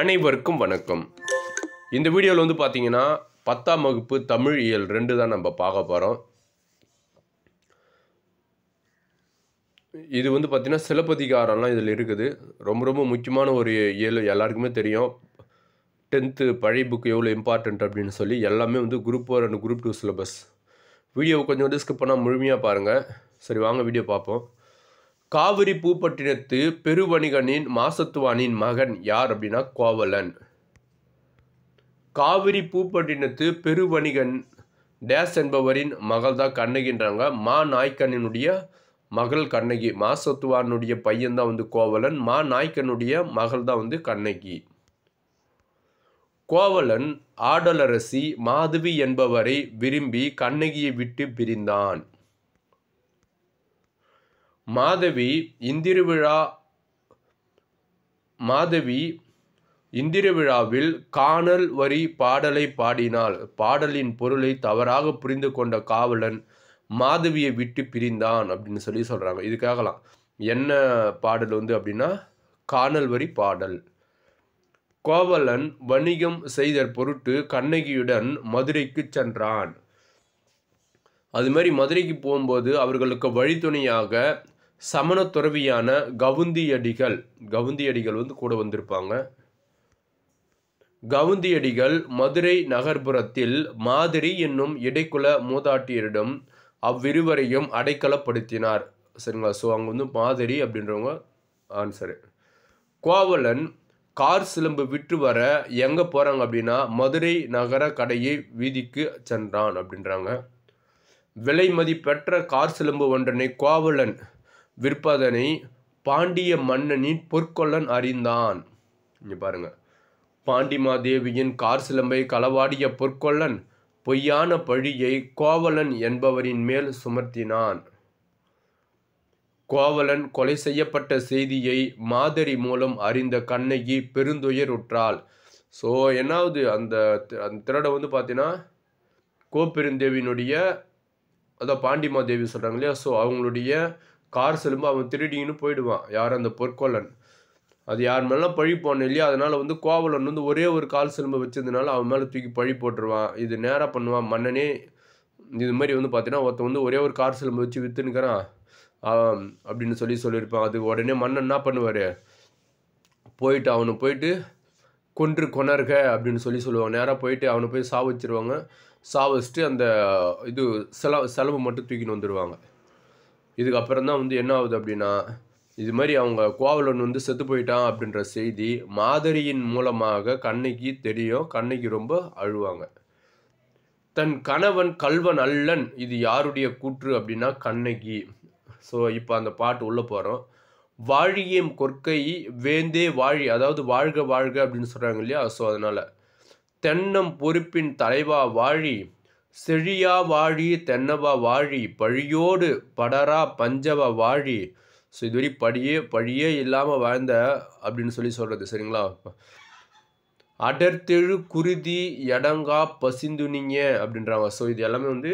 அனைவருக்கும் வணக்கம் இந்த வீடியோவில் வந்து பார்த்தீங்கன்னா பத்தாம் வகுப்பு தமிழ் இயல் ரெண்டு தான் நம்ம பார்க்க போகிறோம் இது வந்து பார்த்திங்கன்னா சிலப்பதிகாரம்லாம் இதில் இருக்குது ரொம்ப ரொம்ப முக்கியமான ஒரு இயல் எல்லாருக்குமே தெரியும் டென்த்து பழைய புக்கு எவ்வளோ இம்பார்ட்டண்ட் அப்படின்னு சொல்லி எல்லாமே வந்து group one and group two syllabus வீடியோவை கொஞ்சம் டிஸ்கப் பண்ணால் முழுமையாக பாருங்கள் சரி வாங்க வீடியோ பார்ப்போம் காவிரி பூப்பட்டினத்து பெருவணிகனின் மாசத்துவானின் மகன் யார் அப்படின்னா கோவலன் காவிரி பூப்பட்டினத்து பெருவணிகன் டேஸ் என்பவரின் மகள் தான் கண்ணகின்றாங்க மா நாய்க்கனினுடைய மகள் கண்ணகி மாசத்துவானுடைய பையன்தான் வந்து கோவலன் மா நாய்க்கனுடைய மகள் தான் வந்து கண்ணகி கோவலன் ஆடலரசி மாதவி என்பவரை விரும்பி கண்ணகியை விட்டு பிரிந்தான் மாதவி இந்திரவிழா மாதவி இந்திரவிழாவில் காணல் வரி பாடலை பாடினாள் பாடலின் பொருளை தவறாக புரிந்து கொண்ட காவலன் மாதவியை விட்டு பிரிந்தான் அப்படின்னு சொல்லி சொல்கிறாங்க இதுக்காகலாம் என்ன பாடல் வந்து அப்படின்னா காணல் வரி பாடல் கோவலன் வணிகம் செய்த பொருட்டு கண்ணகியுடன் மதுரைக்கு சென்றான் அது மாதிரி மதுரைக்கு போகும்போது அவர்களுக்கு வழித்துணையாக சமண துறவியான கவுந்தியடிகள் கவுந்தியடிகள் வந்து கூட வந்திருப்பாங்க கவுந்தியடிகள் மதுரை நகர்ப்புறத்தில் மாதிரி என்னும் இடைக்குல மூதாட்டியரிடம் அவ்விருவரையும் அடைக்கலப்படுத்தினார் சரிங்களா ஸோ அவங்க வந்து மாதிரி அப்படின்றவங்க ஆன்சரு கோவலன் கார் சிலம்பு விற்று வர எங்கே போகிறாங்க அப்படின்னா மதுரை நகர கடையை வீதிக்கு சென்றான் அப்படின்றாங்க விலை மதிப்பெற்ற கார் சிலம்பு ஒன்றனை கோவலன் விற்பதனை பாண்டிய மன்னனின் பொற்கொள்ளன் அறிந்தான் இங்கே பாருங்க பாண்டிமாதேவியின் கார் சிலம்பை களவாடிய பொற்கொள்ளன் பொய்யான பழியை கோவலன் என்பவரின் மேல் சுமர்த்தினான் கோவலன் கொலை செய்யப்பட்ட செய்தியை மாதிரி மூலம் அறிந்த கண்ணகி உற்றாள் ஸோ என்னாவது அந்த அந்த திருடை வந்து பார்த்தீங்கன்னா கோப்பெருந்தேவியினுடைய அதான் பாண்டிமாதேவி சொல்கிறாங்க இல்லையா ஸோ அவங்களுடைய கார் செல்லும்போது அவன் திருடின்னு போயிடுவான் யார் அந்த பொற்கொள்ளன் அது யார் மேலாம் பழி போன இல்லையா அதனால் வந்து கோவலன் வந்து ஒரே ஒரு கால் செலும்பு வச்சதுனால அவன் மேலே தூக்கி பழி போட்டுருவான் இது நேராக பண்ணுவான் மன்னனே இது மாதிரி வந்து பார்த்தீங்கன்னா ஒருத்தன் வந்து ஒரே ஒரு கார் செலும்பு வச்சு விற்றுனுக்கிறான் அப்படின்னு சொல்லி சொல்லியிருப்பான் அது உடனே மன்னன் என்ன பண்ணுவார் போயிட்டு அவனை போயிட்டு கொன்று கொணர்க அப்படின்னு சொல்லி சொல்லுவாங்க நேராக போயிட்டு அவனை போய் சாவச்சிருவாங்க சாவச்சிட்டு அந்த இது செல செலவு மட்டும் தூக்கின்னு வந்துடுவாங்க இதுக்கப்புறம் தான் வந்து என்ன ஆகுது அப்படின்னா இது மாதிரி அவங்க கோவலன் வந்து செத்து போயிட்டான் அப்படின்ற செய்தி மாதிரியின் மூலமாக கண்ணைக்கு தெரியும் கண்ணைக்கு ரொம்ப அழுவாங்க தன் கணவன் கல்வன் அல்லன் இது யாருடைய கூற்று அப்படின்னா கண்ணகி ஸோ இப்போ அந்த பாட்டு உள்ளே போகிறோம் வாழியம் கொற்கை வேந்தே வாழி அதாவது வாழ்க வாழ்க அப்படின்னு சொல்கிறாங்க இல்லையா ஸோ அதனால் தென்னம் பொறுப்பின் தலைவா வாழி செழியா வாழி தென்னவா வாழி பழியோடு படரா பஞ்சவா வாழி ஸோ இதுவரை படியே பழியே இல்லாமல் வாழ்ந்த அப்படின்னு சொல்லி சொல்கிறது சரிங்களா அடர்த்தெழு குருதி எடங்கா பசிந்துனிங்க அப்படின்றாங்க ஸோ இது எல்லாமே வந்து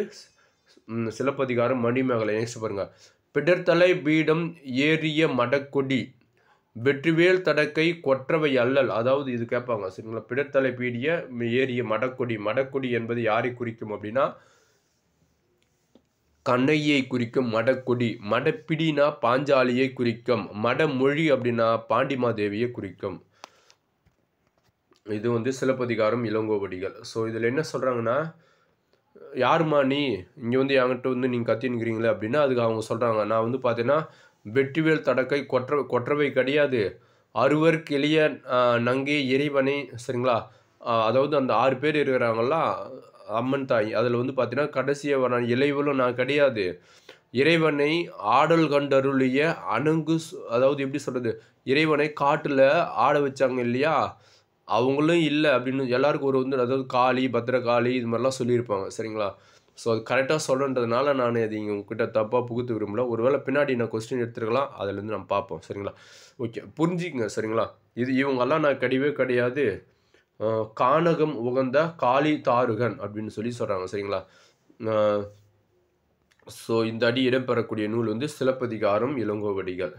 சிலப்பதிகாரம் மணிமேகலை நினைச்சு பாருங்கள் பிடர்தலை பீடம் ஏறிய மடக்கொடி வெற்றிவேல் தடக்கை கொற்றவை அல்லல் அதாவது இது கேட்பாங்க சரிங்களா பிடத்தலை பீடிய ஏறிய மடக்குடி மடக்குடி என்பது யாரை குறிக்கும் அப்படின்னா கண்ணையை குறிக்கும் மடக்குடி மடப்பிடினா பாஞ்சாலியை குறிக்கும் மடமொழி அப்படின்னா பாண்டிமாதேவியை குறிக்கும் இது வந்து சிலப்பதிகாரம் இளங்கோவடிகள் ஸோ இதில் என்ன சொல்கிறாங்கன்னா யாருமா நீ இங்கே வந்து என்கிட்ட வந்து நீங்கள் கத்தின்னுக்கிறீங்களே அப்படின்னா அதுக்கு அவங்க சொல்கிறாங்க நான் வந்து பார்த்தீங்கன்னா வெற்றிவேல் தடக்கை கொற்ற கொற்றவை கிடையாது அறுவர் கிளிய நங்கி இறைவனை சரிங்களா அதாவது அந்த ஆறு பேர் இருக்கிறாங்களா அம்மன் தாய் அதில் வந்து பார்த்தீங்கன்னா கடைசியை நான் இளைவலும் நான் கிடையாது இறைவனை ஆடல் கண்டருளிய அணுங்கு அதாவது எப்படி சொல்கிறது இறைவனை காட்டில் ஆட வச்சாங்க இல்லையா அவங்களும் இல்லை அப்படின்னு எல்லாருக்கும் ஒரு வந்து அதாவது காளி பத்திரகாளி இது மாதிரிலாம் சொல்லியிருப்பாங்க சரிங்களா ஸோ அது கரெக்டாக சொல்கிறதுனால நான் அது இங்கே உங்ககிட்ட தப்பாக புகுத்து விரும்பல ஒருவேளை பின்னாடி நான் கொஸ்டின் எடுத்துருக்கலாம் அதுலேருந்து நம்ம பார்ப்போம் சரிங்களா ஓகே புரிஞ்சிக்கங்க சரிங்களா இது இவங்கெல்லாம் நான் கிடையவே கிடையாது கானகம் உகந்த காளி தாருகன் அப்படின்னு சொல்லி சொல்கிறாங்க சரிங்களா ஸோ இந்த அடி இடம்பெறக்கூடிய நூல் வந்து சிலப்பதிகாரம் இளங்கோவடிகள்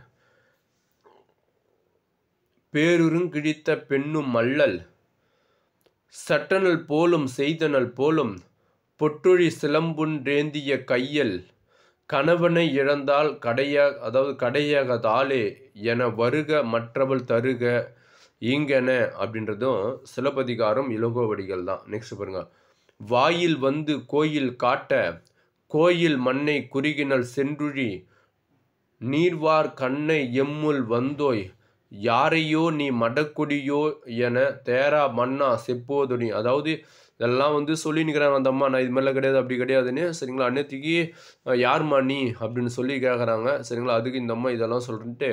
கிழித்த பெண்ணும் மல்லல் சட்டனல் போலும் செய்தனல் போலும் பொட்டொழி சிலம்புன்றேந்திய கையல் கணவனை இழந்தால் கடையாக அதாவது தாளே என வருக மற்றவள் தருக இங்கென அப்படின்றதும் சிலப்பதிகாரம் இலகோவடிகள் தான் நெக்ஸ்ட் பாருங்க வாயில் வந்து கோயில் காட்ட கோயில் மண்ணை குறுகினல் சென்றுழி நீர்வார் கண்ணை எம்முள் வந்தோய் யாரையோ நீ மடக்குடியோ என தேரா மன்னா செப்போதுனி அதாவது இதெல்லாம் வந்து நிற்கிறாங்க அந்த அம்மா நான் இது மாதிரிலாம் கிடையாது அப்படி கிடையாதுன்னு சரிங்களா அன்னத்துக்கு யார்மா நீ அப்படின்னு சொல்லி கேட்குறாங்க சரிங்களா அதுக்கு இந்த அம்மா இதெல்லாம் சொல்லிட்டு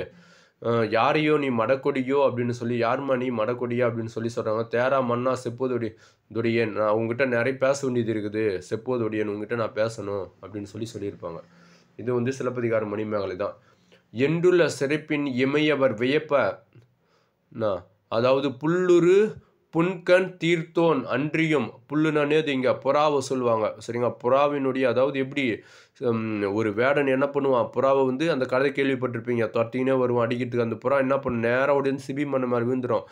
யாரையோ நீ மடக்கொடியோ அப்படின்னு சொல்லி யார்மா நீ மடக்கொடியா அப்படின்னு சொல்லி சொல்கிறாங்க தேரா மண்ணா செப்போதொடி தொடியன் நான் உங்ககிட்ட நிறைய பேச வேண்டியது இருக்குது செப்போதொடியன் உங்ககிட்ட நான் பேசணும் அப்படின்னு சொல்லி சொல்லியிருப்பாங்க இது வந்து சிலப்பதிகார மணிமேகலை தான் என்றுள்ள சிறப்பின் இமையவர் வியப்ப அதாவது புல்லுரு புன்கண் தீர்த்தோன் அன்றியும் புல்லுனானே அது இங்கே புறாவை சொல்லுவாங்க சரிங்களா புறாவினுடைய அதாவது எப்படி ஒரு வேடன் என்ன பண்ணுவான் புறாவை வந்து அந்த கதை கேள்விப்பட்டிருப்பீங்க தொட்டினே வருவான் அடிக்கிறதுக்கு அந்த புறா என்ன பண்ணும் நேராக உடனே சிபி பண்ண மாதிரி விழுந்துடும்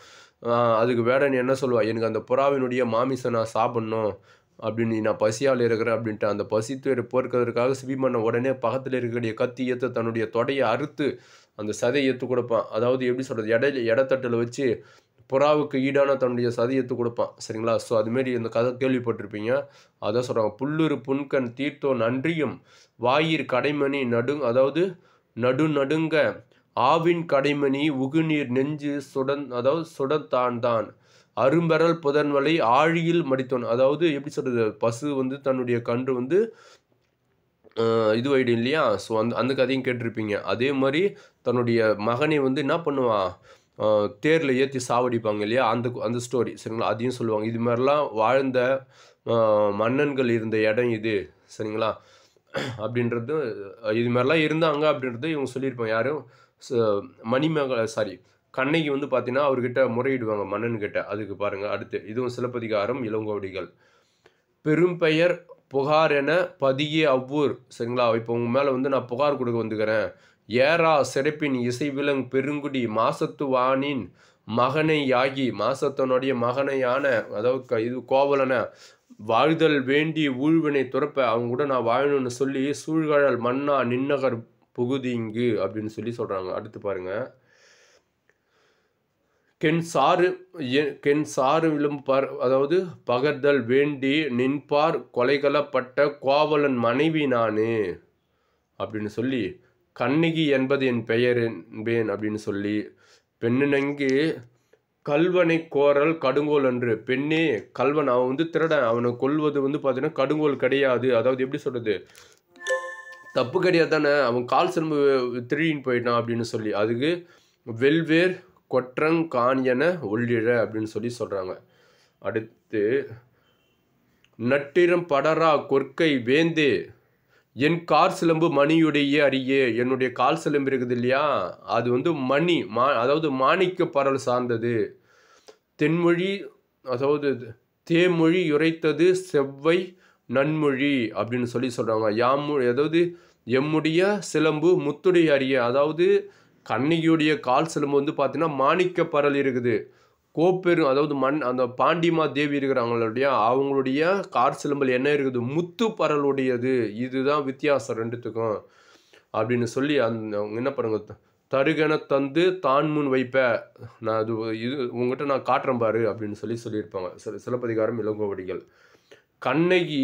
அதுக்கு வேடன் என்ன சொல்லுவாள் எனக்கு அந்த புறாவினுடைய மாமிசை நான் சாப்பிட்ணும் அப்படின்னு நான் பசியால் இருக்கிறேன் அப்படின்ட்டு அந்த பசித்து போர்க்கிறதுக்காக சிபிமன்ன உடனே பக்கத்தில் இருக்கக்கூடிய கத்தி ஏற்று தன்னுடைய தொடையை அறுத்து அந்த சதையை ஏற்று கொடுப்பான் அதாவது எப்படி சொல்கிறது இடையில இடத்தட்டில் வச்சு புறாவுக்கு ஈடான தன்னுடைய சதியத்தை கொடுப்பான் சரிங்களா ஸோ அதுமாரி இந்த கதை கேள்விப்பட்டிருப்பீங்க அதான் சொல்கிறாங்க புல்லுரு புன்கண் தீர்த்தோ நன்றியும் வாயிர் கடைமணி நடு அதாவது நடு நடுங்க ஆவின் கடைமணி உகுநீர் நெஞ்சு சுடன் அதாவது சுடத்தான் தான் அரும்பரல் புதன்வலை ஆழியில் மடித்தோன் அதாவது எப்படி சொல்கிறது பசு வந்து தன்னுடைய கன்று வந்து இதுவாயிடும் இல்லையா ஸோ அந்த அந்த கதையும் கேட்டிருப்பீங்க அதே மாதிரி தன்னுடைய மகனை வந்து என்ன பண்ணுவான் தேரில் ஏற்றி சாவடிப்பாங்க இல்லையா அந்த அந்த ஸ்டோரி சரிங்களா அதையும் சொல்லுவாங்க இது மாதிரிலாம் வாழ்ந்த மன்னன்கள் இருந்த இடம் இது சரிங்களா அப்படின்றது இது மாதிரிலாம் இருந்தாங்க அப்படின்றது இவங்க சொல்லியிருப்பாங்க யாரும் மணிமக சாரி கண்ணகி வந்து பார்த்தீங்கன்னா அவர்கிட்ட முறையிடுவாங்க மன்னன்கிட்ட அதுக்கு பாருங்கள் அடுத்து இதுவும் சிலப்பதிகாரம் இளங்கோடிகள் பெரும்பெயர் புகார் என பதியே அவ்வூர் சரிங்களா இப்போ உங்கள் மேலே வந்து நான் புகார் கொடுக்க வந்துக்கிறேன் ஏரா சிறப்பின் இசைவிலங் பெருங்குடி மாசத்துவானின் மகனையாகி மாசத்தனுடைய மகனையான அதாவது இது கோவலனை வாழ்தல் வேண்டி ஊழ்வினை துறப்ப அவங்க கூட நான் வாழணும்னு சொல்லி சூழ்கழல் மன்னா நின்னகர் புகுதிங்கு அப்படின்னு சொல்லி சொல்கிறாங்க அடுத்து பாருங்கள் கென் சாறு கென் சாறு விளம்பார் அதாவது பகர்தல் வேண்டி நின்பார் கொலைகலப்பட்ட கோவலன் மனைவி நானு அப்படின்னு சொல்லி கண்ணகி என்பது என் பெயர் என்பேன் அப்படின்னு சொல்லி பெண்ணினங்கி கல்வனை கோரல் கடுங்கோல் என்று பெண்ணே கல்வன் அவன் வந்து திருடன் அவனை கொல்வது வந்து பார்த்தீங்கன்னா கடுங்கோல் கிடையாது அதாவது எப்படி சொல்கிறது தப்பு கிடையாது தானே அவன் கால் சிரும்ப திருடின்னு போயிட்டான் அப்படின்னு சொல்லி அதுக்கு வெல்வேர் கொற்றங் காணியன ஒள்ளிழ அப்படின்னு சொல்லி சொல்கிறாங்க அடுத்து நட்டிரம் படரா கொற்கை வேந்தே என் கார் சிலம்பு மணியுடைய அரியே என்னுடைய கால் சிலம்பு இருக்குது இல்லையா அது வந்து மணி மா அதாவது மாணிக்க பரவல் சார்ந்தது தென்மொழி அதாவது தேமொழி உரைத்தது செவ்வை நன்மொழி அப்படின்னு சொல்லி சொல்கிறாங்க யாம் அதாவது எம்முடைய சிலம்பு முத்துடைய அரிய அதாவது கண்ணியுடைய கால் சிலம்பு வந்து பார்த்தீங்கன்னா மாணிக்க பரல் இருக்குது கோப்பெரும் அதாவது மண் அந்த பாண்டிமா தேவி இருக்கிறாங்களுடைய அவங்களுடைய கார் சிலம்பல் என்ன இருக்குது முத்து பரலுடையது இதுதான் வித்தியாசம் ரெண்டுத்துக்கும் அப்படின்னு சொல்லி அந்த என்ன பாருங்க தருகன தந்து தான் முன் வைப்ப நான் அது இது உங்ககிட்ட நான் காட்டுறேன் பாரு அப்படின்னு சொல்லி சொல்லியிருப்பாங்க சில சிலப்பதிகாரம் இளங்கோவடிகள் கண்ணகி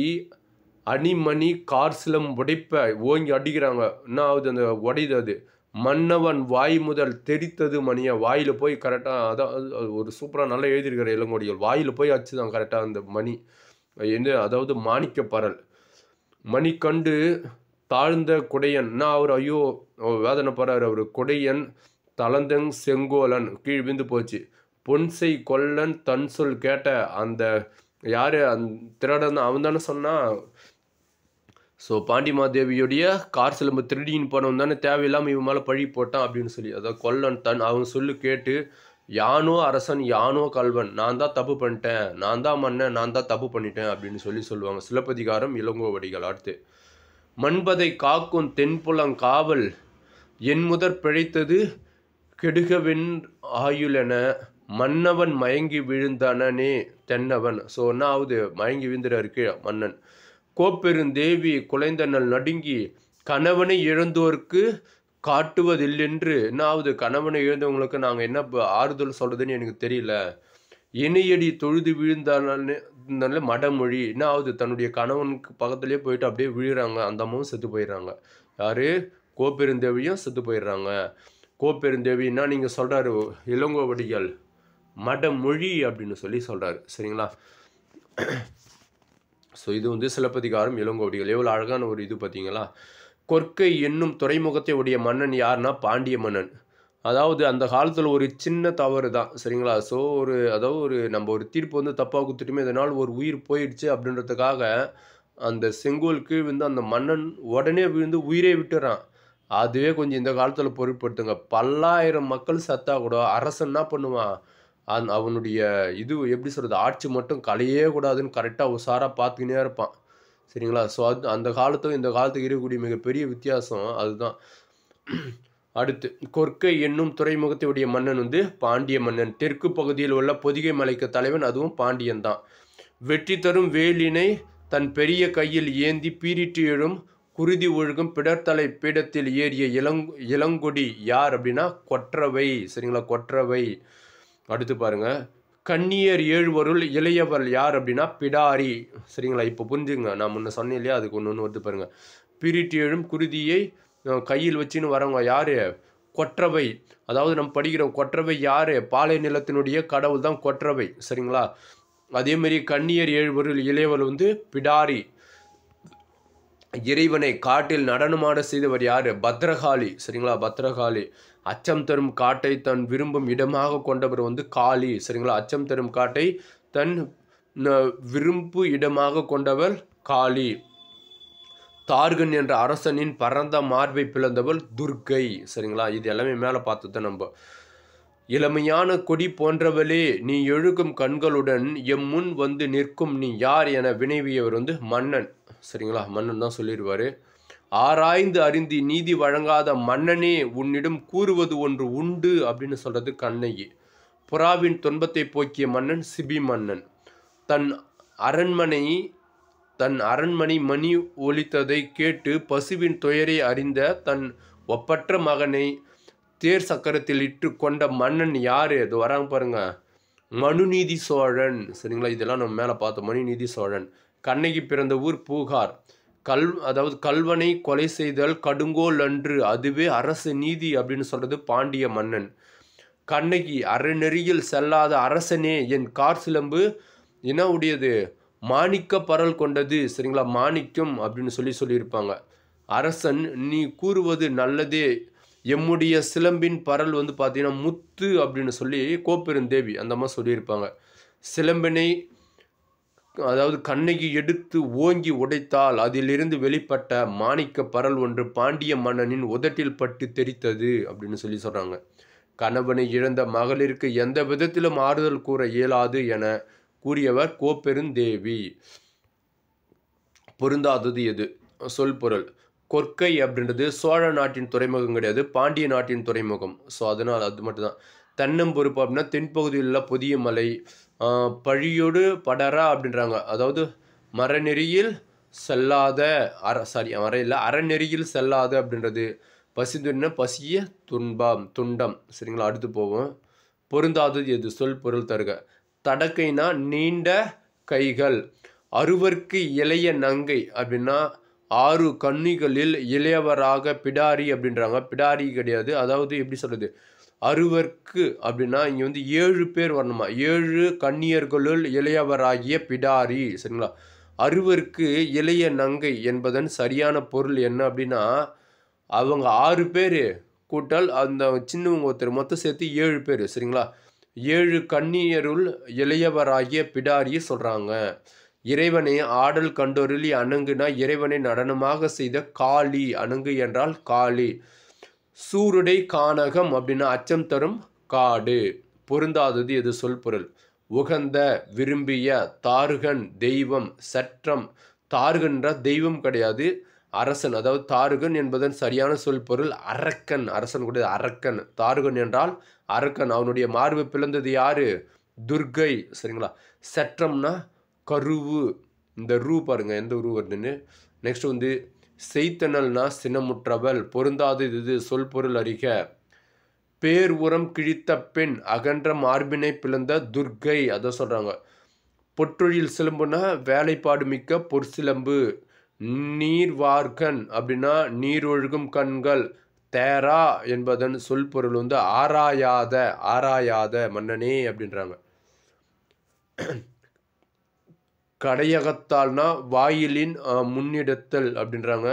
அணிமணி கார் சிலம் உடைப்ப ஓங்கி அடிக்கிறாங்க என்ன ஆகுது அந்த உடையுது அது மன்னவன் வாய் முதல் தெரித்தது மணியை வாயில் போய் கரெக்டாக அதான் ஒரு சூப்பராக நல்லா எழுதியிருக்கிற இளங்கோடிகள் வாயில் போய் அச்சுதான் தான் கரெக்டாக அந்த மணி என்ன அதாவது மாணிக்க பரல் மணி கண்டு தாழ்ந்த குடையன் நான் அவர் ஐயோ வேதனைப்படுறாரு அவர் குடையன் தளந்தங் செங்கோலன் கீழ் விந்து போச்சு பொன்சை கொல்லன் தன் சொல் கேட்ட அந்த யார் அந் திருடன் அவன் தானே சொன்னால் ஸோ பாண்டிமாதேவியுடைய கார் சிலம்பு திருடியின் போனவன் தானே தேவையில்லாமல் இவன் மேலே பழி போட்டான் அப்படின்னு சொல்லி அதாவது கொல்லன் தன் அவன் சொல்லு கேட்டு யானோ அரசன் யானோ கல்வன் நான் தான் தப்பு பண்ணிட்டேன் நான் தான் மன்னன் நான் தான் தப்பு பண்ணிட்டேன் அப்படின்னு சொல்லி சொல்லுவாங்க சிலப்பதிகாரம் இளங்கோவடிகள் அடுத்து மண்பதை காக்கும் தென்புலங் காவல் என் முதற் பிழைத்தது கெடுகவென் ஆயுளென மன்னவன் மயங்கி விழுந்தனனே தென்னவன் ஸோ என்ன ஆகுது மயங்கி விழுந்துறாரு கீழே மன்னன் கோப்பெருந்தேவி குலைந்தனல் நடுங்கி கணவனை இழந்தோருக்கு காட்டுவதில்லென்று என்னாவது கணவனை இழந்தவங்களுக்கு நாங்கள் என்ன ஆறுதல் சொல்கிறதுன்னு எனக்கு தெரியல இணையடி தொழுது விழுந்தால மடமொழி என்ன ஆகுது தன்னுடைய கணவனுக்கு பக்கத்துலேயே போயிட்டு அப்படியே விழுறாங்க அந்த அம்மாவும் செத்து போயிடுறாங்க யார் கோப்பெருந்தேவியும் செத்து போயிடுறாங்க கோப்பெருந்தேவின்னா நீங்கள் சொல்கிறாரு இளங்கோவடிகள் மடமொழி அப்படின்னு சொல்லி சொல்கிறாரு சரிங்களா ஸோ இது வந்து சிலப்பதிகாரம் இளங்கோடிகள் எவ்வளோ அழகான ஒரு இது பார்த்தீங்களா கொற்கை என்னும் துறைமுகத்தை உடைய மன்னன் யாருன்னா பாண்டிய மன்னன் அதாவது அந்த காலத்தில் ஒரு சின்ன தவறு தான் சரிங்களா ஸோ ஒரு அதாவது ஒரு நம்ம ஒரு தீர்ப்பு வந்து தப்பாக கொடுத்துட்டுமே இதனால் ஒரு உயிர் போயிடுச்சு அப்படின்றதுக்காக அந்த செங்கோல் கீழ் விழுந்து அந்த மன்னன் உடனே விழுந்து உயிரே விட்டுறான் அதுவே கொஞ்சம் இந்த காலத்தில் பொருட்படுத்துங்க பல்லாயிரம் மக்கள் சத்தா கூட அரசன் என்ன பண்ணுவான் அந் அவனுடைய இது எப்படி சொல்கிறது ஆட்சி மட்டும் கலையே கூடாதுன்னு கரெக்டாக உஷாராக பார்த்துக்கினே இருப்பான் சரிங்களா ஸோ அது அந்த காலத்தும் இந்த காலத்துக்கு இருக்கக்கூடிய மிகப்பெரிய வித்தியாசம் அதுதான் அடுத்து கொற்கை என்னும் துறைமுகத்தையுடைய மன்னன் வந்து பாண்டிய மன்னன் தெற்கு பகுதியில் உள்ள பொதிகை மலைக்கு தலைவன் அதுவும் பாண்டியன் தான் வெற்றி தரும் வேலினை தன் பெரிய கையில் ஏந்தி பீரிட்டு எழும் குருதி ஒழுகும் பிடர்த்தலை பீடத்தில் ஏறிய இளங் இளங்கொடி யார் அப்படின்னா கொற்றவை சரிங்களா கொற்றவை அடுத்து பாருங்கள் கண்ணியர் ஏழுவருள் இளையவர் யார் அப்படின்னா பிடாரி சரிங்களா இப்போ புரிஞ்சுங்க நான் முன்ன சொன்னேன் அதுக்கு ஒன்று ஒன்று பாருங்க பாருங்கள் பிரிட்டு எழும் குருதியை கையில் வச்சுன்னு வரவங்க யார் கொற்றவை அதாவது நம்ம படிக்கிறோம் கொற்றவை யார் பாலை நிலத்தினுடைய கடவுள் தான் கொற்றவை சரிங்களா அதேமாரி கண்ணியர் ஏழுவருள் இளையவர் வந்து பிடாரி இறைவனை காட்டில் நடனமாட செய்தவர் யார் பத்ரகாளி சரிங்களா பத்ரகாளி அச்சம் தரும் காட்டை தன் விரும்பும் இடமாக கொண்டவர் வந்து காளி சரிங்களா அச்சம் தரும் காட்டை தன் விரும்பு இடமாக கொண்டவர் காளி தார்கன் என்ற அரசனின் பரந்த மார்பை பிளந்தவள் துர்க்கை சரிங்களா இது எல்லாமே மேலே பார்த்து தான் நம்ம இளமையான கொடி போன்றவளே நீ எழுக்கும் கண்களுடன் எம் முன் வந்து நிற்கும் நீ யார் என வினைவியவர் வந்து மன்னன் சரிங்களா மன்னன் தான் சொல்லிடுவார் ஆராய்ந்து அறிந்து நீதி வழங்காத மன்னனே உன்னிடம் கூறுவது ஒன்று உண்டு அப்படின்னு சொல்கிறது கண்ணகி புறாவின் துன்பத்தை போக்கிய மன்னன் சிபி மன்னன் தன் அரண்மனை தன் அரண்மனை மணி ஒலித்ததை கேட்டு பசுவின் துயரை அறிந்த தன் ஒப்பற்ற மகனை தேர் சக்கரத்தில் இட்டு கொண்ட மன்னன் யார் அது வராங்க பாருங்க மனுநீதி சோழன் சரிங்களா இதெல்லாம் நம்ம மேலே பார்த்தோம் மனுநீதி சோழன் கண்ணகி பிறந்த ஊர் பூகார் கல் அதாவது கல்வனை கொலை செய்தல் கடுங்கோல் அன்று அதுவே அரச நீதி அப்படின்னு சொல்கிறது பாண்டிய மன்னன் கண்ணகி அறநெறியில் செல்லாத அரசனே என் கார் சிலம்பு என்ன உடையது மாணிக்க பரல் கொண்டது சரிங்களா மாணிக்கம் அப்படின்னு சொல்லி சொல்லியிருப்பாங்க அரசன் நீ கூறுவது நல்லதே எம்முடைய சிலம்பின் பரல் வந்து பார்த்தீங்கன்னா முத்து அப்படின்னு சொல்லி கோப்பெருந்தேவி அந்த மாதிரி சொல்லியிருப்பாங்க சிலம்பினை அதாவது கண்ணகி எடுத்து ஓங்கி உடைத்தால் அதிலிருந்து வெளிப்பட்ட மாணிக்க பரல் ஒன்று பாண்டிய மன்னனின் உதட்டில் பட்டு தெரித்தது அப்படின்னு சொல்லி சொல்கிறாங்க கணவனை இழந்த மகளிருக்கு எந்த விதத்திலும் ஆறுதல் கூற இயலாது என கூறியவர் கோப்பெருந்தேவி பொருந்தாதது எது சொல் பொருள் கொற்கை அப்படின்றது சோழ நாட்டின் துறைமுகம் கிடையாது பாண்டிய நாட்டின் துறைமுகம் ஸோ அதனால் அது மட்டும்தான் பொறுப்பு அப்படின்னா தென்பகுதியில் உள்ள புதிய மலை பழியோடு படரா அப்படின்றாங்க அதாவது மரநெறியில் செல்லாத அற சாரி மர இல்லை அறநெறியில் செல்லாத அப்படின்றது பசிந்துன்னா பசிய துன்பம் துண்டம் சரிங்களா அடுத்து போவோம் பொருந்தாதது எது சொல் பொருள் தருக தடக்கைனா நீண்ட கைகள் அறுவர்க்கு இளைய நங்கை அப்படின்னா ஆறு கண்ணிகளில் இளையவராக பிடாரி அப்படின்றாங்க பிடாரி கிடையாது அதாவது எப்படி சொல்கிறது அறுவர்க்கு அப்படின்னா இங்கே வந்து ஏழு பேர் வரணுமா ஏழு கன்னியர்களுள் இளையவராகிய பிடாரி சரிங்களா அறுவருக்கு இளைய நங்கை என்பதன் சரியான பொருள் என்ன அப்படின்னா அவங்க ஆறு பேர் கூட்டால் அந்த சின்னவங்க ஒருத்தர் மொத்தம் சேர்த்து ஏழு பேர் சரிங்களா ஏழு கண்ணியருள் இளையவராகிய பிடாரியை சொல்கிறாங்க இறைவனை ஆடல் கண்டொருளி அணுங்குனா இறைவனை நடனமாக செய்த காளி அணுங்கு என்றால் காளி சூருடை கானகம் அப்படின்னா அச்சம் தரும் காடு பொருந்தாதது எது சொல்பொருள் உகந்த விரும்பிய தாருகன் தெய்வம் சற்றம் தாருகன்ற தெய்வம் கிடையாது அரசன் அதாவது தாருகன் என்பதன் சரியான சொல் பொருள் அரக்கன் அரசன் கூட அரக்கன் தாருகன் என்றால் அரக்கன் அவனுடைய மார்பு பிளந்தது யாரு துர்கை சரிங்களா சற்றம்னா கருவு இந்த ரூ பாருங்க எந்த ரூ வருதுன்னு நெக்ஸ்ட் வந்து செய்தனல்னா சினமுற்றவள் பொருந்தாது இது சொல் பொருள் அறிக பேர் உரம் கிழித்த பெண் அகன்ற மார்பினை பிளந்த துர்க்கை அதை சொல்கிறாங்க பொற்றொழில் சிலம்புனா வேலைப்பாடு மிக்க பொற்சிலம்பு நீர்வார்கன் அப்படின்னா நீரொழுகும் கண்கள் தேரா என்பதன் சொல் பொருள் வந்து ஆராயாத ஆராயாத மன்னனே அப்படின்றாங்க கடையகத்தால்னா வாயிலின் முன்னிடத்தல் அப்படின்றாங்க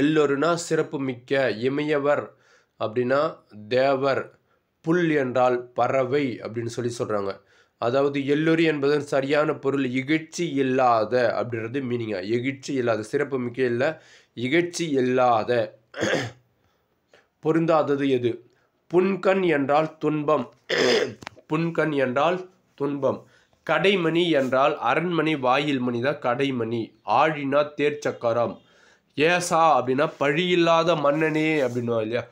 எல்லோருனா சிறப்பு மிக்க இமையவர் அப்படின்னா தேவர் புல் என்றால் பறவை அப்படின்னு சொல்லி சொல்கிறாங்க அதாவது எல்லொரு என்பதன் சரியான பொருள் இகழ்ச்சி இல்லாத அப்படின்றது மீனிங்காக எகிழ்ச்சி இல்லாத சிறப்பு மிக்க இல்லை இகழ்ச்சி இல்லாத பொருந்தாதது எது புன்கண் என்றால் துன்பம் புன்கண் என்றால் துன்பம் கடைமணி என்றால் அரண்மனை வாயில் மணி தான் கடைமணி ஆழினா தேர் சக்கரம் ஏசா அப்படின்னா பழியில்லாத மன்னனே அப்படின்னுவோம் இல்லையா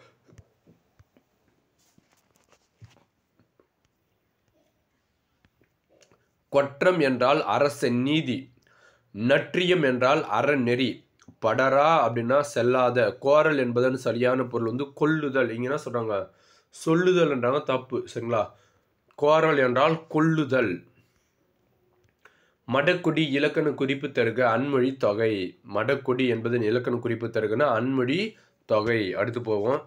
கொற்றம் என்றால் அரச நீதி நற்றியம் என்றால் அறநெறி படரா அப்படின்னா செல்லாத கோரல் என்பதன் சரியான பொருள் வந்து கொல்லுதல் இங்கன்னா சொல்கிறாங்க என்றாங்க தப்பு சரிங்களா கோரல் என்றால் கொல்லுதல் மடக்குடி இலக்கண குறிப்பு தருக அன்மொழி தொகை மடக்குடி என்பதன் இலக்கண குறிப்பு தருகனா அன்மொழி தொகை அடுத்து போவோம்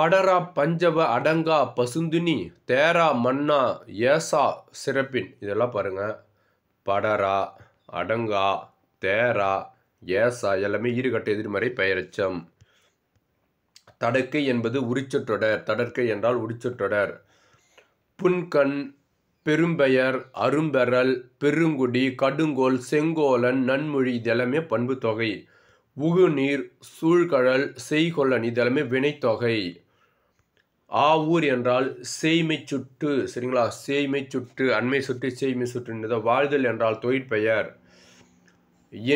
படரா பஞ்சவ அடங்கா பசுந்துனி தேரா மன்னா ஏசா சிறப்பின் இதெல்லாம் பாருங்கள் படரா அடங்கா தேரா ஏசா எல்லாமே ஈடுகட்ட எதிர்மறை பெயரச்சம் தடக்கை என்பது உரிச்சொற்றொடர் தடற்கை என்றால் உரிச்சொற்றொடர் புன்கண் பெரும்பெயர் அரும்பெறல் பெருங்குடி கடுங்கோல் செங்கோலன் நன்மொழி இதெல்லாமே பண்பு தொகை உகுநீர் சூழ்கழல் செய்கொள்ளன் இதெல்லாமே வினைத்தொகை ஆவூர் என்றால் செய்மை சுட்டு சரிங்களா செய்மை சுட்டு அண்மை சுட்டு செய்மை சுட்டு வாழ்தல் என்றால் தொழிற்பெயர்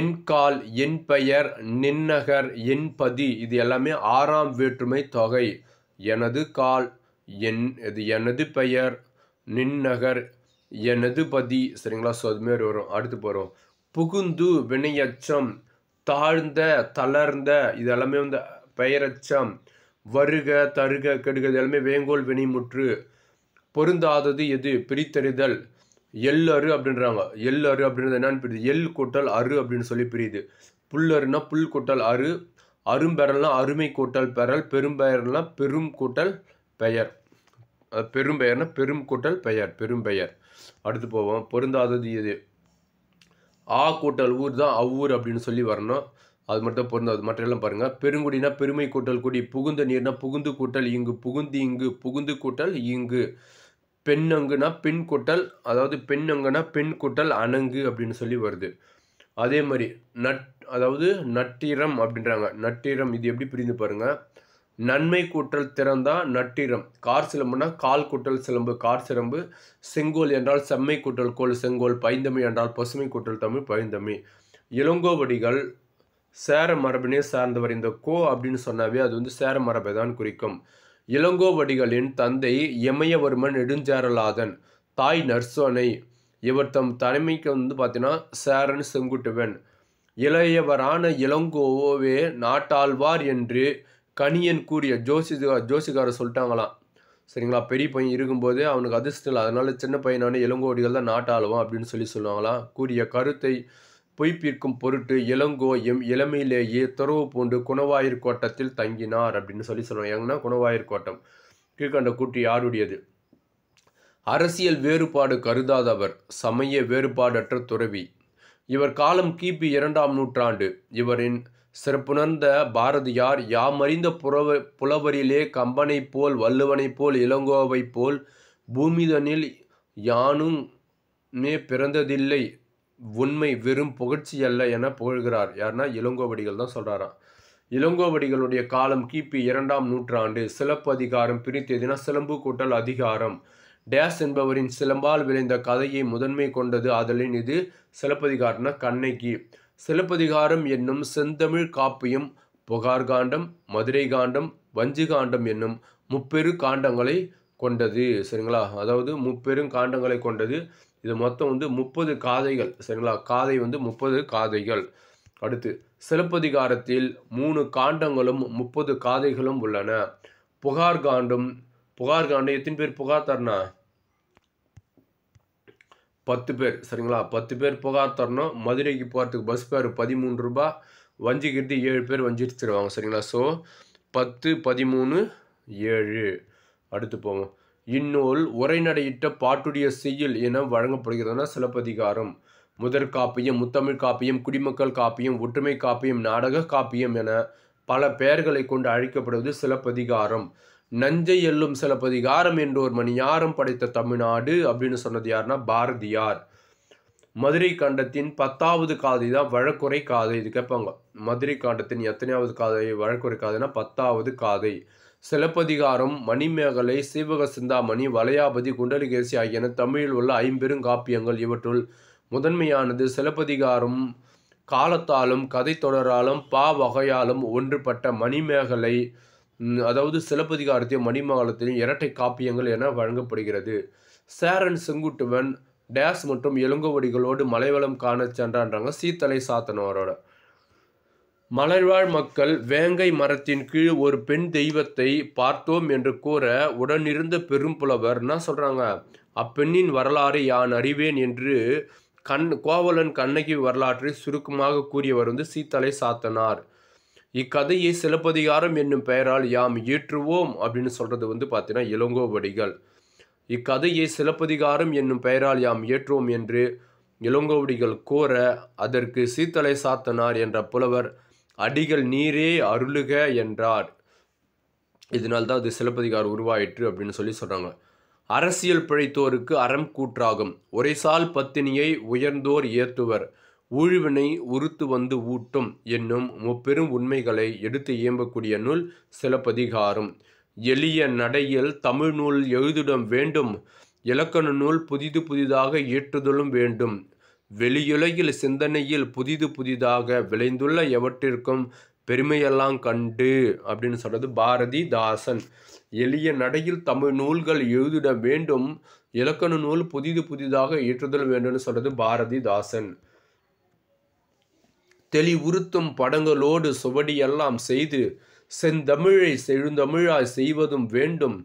எண்கால் என் பெயர் நின்னகர் பதி இது எல்லாமே ஆறாம் வேற்றுமை தொகை எனது கால் என் இது எனது பெயர் நின்னகர் எனதுபதி சரிங்களா ஸோ அதுமாரி வரும் அடுத்து போகிறோம் புகுந்து வினையச்சம் தாழ்ந்த தளர்ந்த இது எல்லாமே வந்து பெயரச்சம் வருக தருக கெடுக இது எல்லாமே வேங்கோல் வினைமுற்று பொருந்தாதது எது பிரித்தறிதல் எல் அரு அப்படின்றாங்க எல் அரு அப்படின்றது என்னன்னு பிரியுது எல் கூட்டல் அரு அப்படின்னு சொல்லி பிரியுது புல்லருனா புல் கூட்டல் அரு அரும்பெறல்னா அருமை கூட்டல் பெறல் பெரும்பெயர்னா பெரும் கூட்டல் பெயர் அது பெரும் பெயர்னா பெரும் கூட்டல் பெயர் பெரும் பெயர் அடுத்து போவோம் பொருந்தாதது எது ஆ கூட்டல் ஊர் தான் அவ்வூர் அப்படின்னு சொல்லி வரணும் அது மட்டும் பொருந்தாது மற்றெல்லாம் பாருங்கள் பெருங்குடினா பெருமை கூட்டல் குடி புகுந்த நீர்னா புகுந்து கூட்டல் இங்கு புகுந்து இங்கு புகுந்து கூட்டல் இங்கு பெண்ணங்குனா பெண் கூட்டல் அதாவது பெண்ணங்குனா பெண் கூட்டல் அணங்கு அப்படின்னு சொல்லி வருது அதே மாதிரி நட் அதாவது நட்டிரம் அப்படின்றாங்க நட்டிரம் இது எப்படி பிரிந்து பாருங்கள் நன்மை கூட்டல் திறந்தா நட்டிரம் கார் சிலம்புனா கால் கூட்டல் சிலம்பு கார் சிலம்பு செங்கோல் என்றால் செம்மை கூட்டல் கோல் செங்கோல் பைந்தமி என்றால் பசுமை கூட்டல் தமிழ் பைந்தமி இளங்கோவடிகள் சேர மரபினே சார்ந்தவர் இந்த கோ அப்படின்னு சொன்னாவே அது வந்து சேர மரபை தான் குறிக்கும் இளங்கோவடிகளின் தந்தை இமயவர்மன் நெடுஞ்சேரலாதன் தாய் நர்சோனை இவர் தம் தலைமைக்கு வந்து பார்த்தீங்கன்னா சேரன் செங்குட்டுவன் இளையவரான இளங்கோவே நாட்டாழ்வார் என்று கனியன் கூறிய ஜோசிகா ஜோசிகார சொல்லிட்டாங்களாம் சரிங்களா பெரிய பையன் இருக்கும்போது அவனுக்கு அதிர்ஷ்டம் இல்லை அதனால சின்ன பையனான இளங்கோடிகள் தான் நாட்டாளுவான் அப்படின்னு சொல்லி சொல்லுவாங்களாம் கூறிய கருத்தை பொய்ப்பிற்கும் பொருட்டு இளங்கோ எம் இளமையிலேயே துறவு பூண்டு குணவாயிர் கோட்டத்தில் தங்கினார் அப்படின்னு சொல்லி சொல்லுவாங்க எங்கன்னா குணவாயிர் கோட்டம் கீழ்கண்ட கூட்டி யாருடையது அரசியல் வேறுபாடு கருதாதவர் சமய வேறுபாடற்ற துறவி இவர் காலம் கிபி இரண்டாம் நூற்றாண்டு இவரின் சிறப்புணர்ந்த பாரதியார் யாமறிந்த புறவ புலவரிலே கம்பனை போல் வள்ளுவனை போல் இளங்கோவை போல் பூமிதனில் யானும் மே பிறந்ததில்லை உண்மை வெறும் புகழ்ச்சி அல்ல என புகழ்கிறார் யாருன்னா இளங்கோவடிகள் தான் சொல்கிறாராம் இளங்கோவடிகளுடைய காலம் கிபி இரண்டாம் நூற்றாண்டு சிலப்பதிகாரம் பிரித்து எதுனா சிலம்பு கூட்டல் அதிகாரம் டேஸ் என்பவரின் சிலம்பால் விளைந்த கதையை முதன்மை கொண்டது அதலின் இது சிலப்பதிகாரன கண்ணகி சிலப்பதிகாரம் என்னும் செந்தமிழ் காப்பியம் புகார் காண்டம் மதுரை காண்டம் வஞ்சி காண்டம் என்னும் முப்பெரு காண்டங்களை கொண்டது சரிங்களா அதாவது முப்பெரும் காண்டங்களை கொண்டது இது மொத்தம் வந்து முப்பது காதைகள் சரிங்களா காதை வந்து முப்பது காதைகள் அடுத்து சிலப்பதிகாரத்தில் மூணு காண்டங்களும் முப்பது காதைகளும் உள்ளன புகார் காண்டம் புகார் காண்டு எத்தனை பேர் புகார் தரணா பத்து பேர் சரிங்களா பத்து பேர் புகார் தரணும் மதுரைக்கு போகிறதுக்கு பஸ் பேர் பதிமூணு ரூபா வஞ்சிக்கிறது ஏழு பேர் தருவாங்க சரிங்களா ஸோ பத்து பதிமூணு ஏழு அடுத்து போவோம் இந்நூல் உரைநடையிட்ட பாட்டுடைய செய்யுள் என வழங்கப்படுகிறதுனா சிலப்பதிகாரம் முதற் காப்பியம் முத்தமிழ் காப்பியம் குடிமக்கள் காப்பியம் ஒற்றுமை காப்பியம் நாடக காப்பியம் என பல பெயர்களை கொண்டு அழைக்கப்படுவது சிலப்பதிகாரம் நஞ்சை எல்லும் சிலப்பதிகாரம் என்றோர் மணியாரம் படைத்த தமிழ்நாடு அப்படின்னு சொன்னது யாருன்னா பாரதியார் மதுரை காண்டத்தின் பத்தாவது காதை தான் வழக்குறை காதை இது கேட்பாங்க மதுரை காண்டத்தின் எத்தனையாவது காதை வழக்குறை காதைன்னா பத்தாவது காதை சிலப்பதிகாரம் மணிமேகலை சீவக சிந்தாமணி வளையாபதி குண்டலிகேசி ஆகியன தமிழில் உள்ள ஐம்பெருங்காப்பியங்கள் இவற்றுள் முதன்மையானது சிலப்பதிகாரம் காலத்தாலும் கதை தொடராலும் பா வகையாலும் ஒன்றுபட்ட மணிமேகலை அதாவது சிலப்பதிகாரத்தையும் மணிமகாலத்திலும் இரட்டை காப்பியங்கள் என வழங்கப்படுகிறது சேரன் செங்குட்டுவன் டேஸ் மற்றும் எலுங்குவடிகளோடு மலைவளம் காண சென்றான்றாங்க சீத்தலை சாத்தனவரோட மலைவாழ் மக்கள் வேங்கை மரத்தின் கீழ் ஒரு பெண் தெய்வத்தை பார்த்தோம் என்று கூற உடனிருந்த புலவர் என்ன சொல்கிறாங்க அப்பெண்ணின் வரலாறு யான் அறிவேன் என்று கண் கோவலன் கண்ணகி வரலாற்றை சுருக்கமாக கூறியவர் வந்து சீத்தலை சாத்தனார் இக்கதையை சிலப்பதிகாரம் என்னும் பெயரால் யாம் இயற்றுவோம் அப்படின்னு சொல்கிறது வந்து பார்த்தீங்கன்னா இளங்கோவடிகள் இக்கதையை சிலப்பதிகாரம் என்னும் பெயரால் யாம் இயற்றுவோம் என்று இளங்கோவடிகள் கூற அதற்கு சீத்தலை சாத்தனார் என்ற புலவர் அடிகள் நீரே அருளுக என்றார் இதனால் தான் அது சிலப்பதிகாரம் உருவாயிற்று அப்படின்னு சொல்லி சொல்கிறாங்க அரசியல் பிழைத்தோருக்கு அறம் கூற்றாகும் ஒரேசால் பத்தினியை உயர்ந்தோர் ஏத்துவர் ஊழ்வினை உறுத்து வந்து ஊட்டும் என்னும் முப்பெரும் உண்மைகளை எடுத்து இயம்பக்கூடிய நூல் சிலப்பதிகாரம் எளிய நடையில் தமிழ் நூல் எழுதிடம் வேண்டும் இலக்கண நூல் புதிது புதிதாக இயற்றுதலும் வேண்டும் வெளியுலகில் சிந்தனையில் புதிது புதிதாக விளைந்துள்ள எவற்றிற்கும் பெருமையெல்லாம் கண்டு அப்படின்னு சொல்கிறது பாரதி தாசன் எளிய நடையில் தமிழ் நூல்கள் எழுதிட வேண்டும் இலக்கண நூல் புதிது புதிதாக ஏற்றுதல் வேண்டும்னு சொல்கிறது பாரதிதாசன் தெளிவுறுத்தும் படங்களோடு சுவடியெல்லாம் செய்து செந்தமிழை செழுந்தமிழாய் செய்வதும் வேண்டும்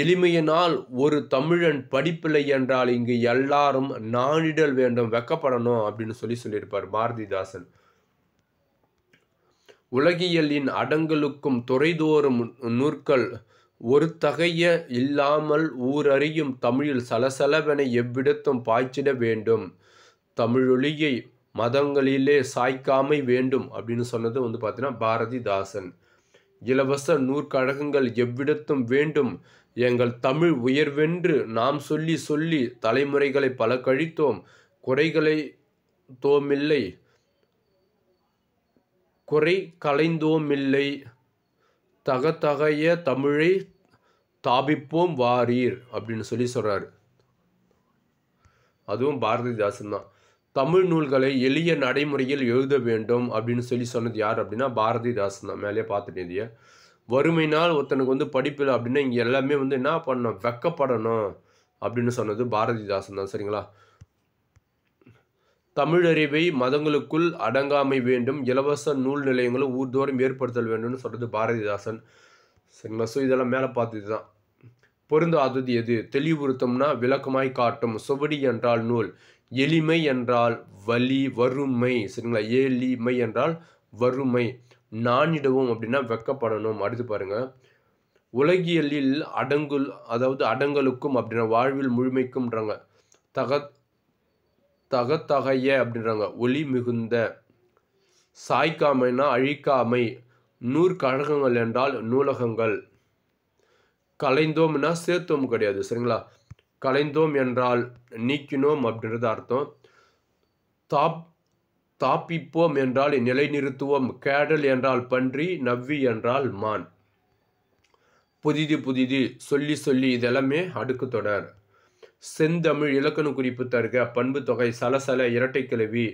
எளிமையினால் ஒரு தமிழன் படிப்பில்லை என்றால் இங்கு எல்லாரும் நானிடல் வேண்டும் வெக்கப்படணும் அப்படின்னு சொல்லி சொல்லியிருப்பார் பாரதிதாசன் உலகியலின் அடங்கலுக்கும் துறைதோறும் நூற்கள் ஒரு தகைய இல்லாமல் ஊரறியும் தமிழில் சலசலவென எவ்விடத்தும் பாய்ச்சிட வேண்டும் தமிழொலியை மதங்களிலே சாய்க்காமை வேண்டும் அப்படின்னு சொன்னது வந்து பார்த்தீங்கன்னா பாரதிதாசன் இலவச நூற்கழகங்கள் எவ்விடத்தும் வேண்டும் எங்கள் தமிழ் உயர்வென்று நாம் சொல்லி சொல்லி தலைமுறைகளை பல கழித்தோம் குறைகளை தோமில்லை குறை கலைந்தோமில்லை தகத்தகைய தமிழை தாபிப்போம் வாரீர் அப்படின்னு சொல்லி சொல்கிறார் அதுவும் பாரதிதாசன் தான் தமிழ் நூல்களை எளிய நடைமுறையில் எழுத வேண்டும் அப்படின்னு சொல்லி சொன்னது யார் அப்படின்னா பாரதிதாசன் தான் மேலே பார்த்துட்டேதிய வறுமையினால் ஒருத்தனுக்கு வந்து படிப்பில் அப்படின்னா இங்கே எல்லாமே வந்து என்ன பண்ணணும் வெக்கப்படணும் அப்படின்னு சொன்னது பாரதிதாசன் தான் சரிங்களா தமிழறிவை மதங்களுக்குள் அடங்காமை வேண்டும் இலவச நூல் நிலையங்களும் ஊர்தோறும் ஏற்படுத்தல் வேண்டும்னு சொல்கிறது பாரதிதாசன் சரிங்களா ஸோ இதெல்லாம் மேலே பார்த்தது தான் பொருந்தாதது எது தெளிவுறுத்தம்னா விளக்கமாய் காட்டும் சுவடி என்றால் நூல் எளிமை என்றால் வலி வறுமை சரிங்களா எளிமை என்றால் வறுமை நானிடவும் அப்படின்னா வெக்கப்படணும் அடுத்து பாருங்கள் உலகியலில் அடங்குல் அதாவது அடங்கலுக்கும் அப்படின்னா வாழ்வில் முழுமைக்கும்ன்றாங்க தக தகத்தகைய அப்படின்றாங்க ஒளி மிகுந்த சாய்க்காமைனா அழிக்காமை நூற்கழகங்கள் என்றால் நூலகங்கள் கலைந்தோம்னா சேர்த்தோம் கிடையாது சரிங்களா கலைந்தோம் என்றால் நீக்கினோம் அப்படின்றது அர்த்தம் தாப் தாப்பிப்போம் என்றால் நிலைநிறுத்துவோம் கேடல் என்றால் பன்றி நவ்வி என்றால் மான் புதிது புதிது சொல்லி சொல்லி இதெல்லாமே அடுக்கு தொடர் செந்தமிழ் இலக்கண குறிப்பு தருக பண்பு தொகை சலசல இரட்டை கிளவி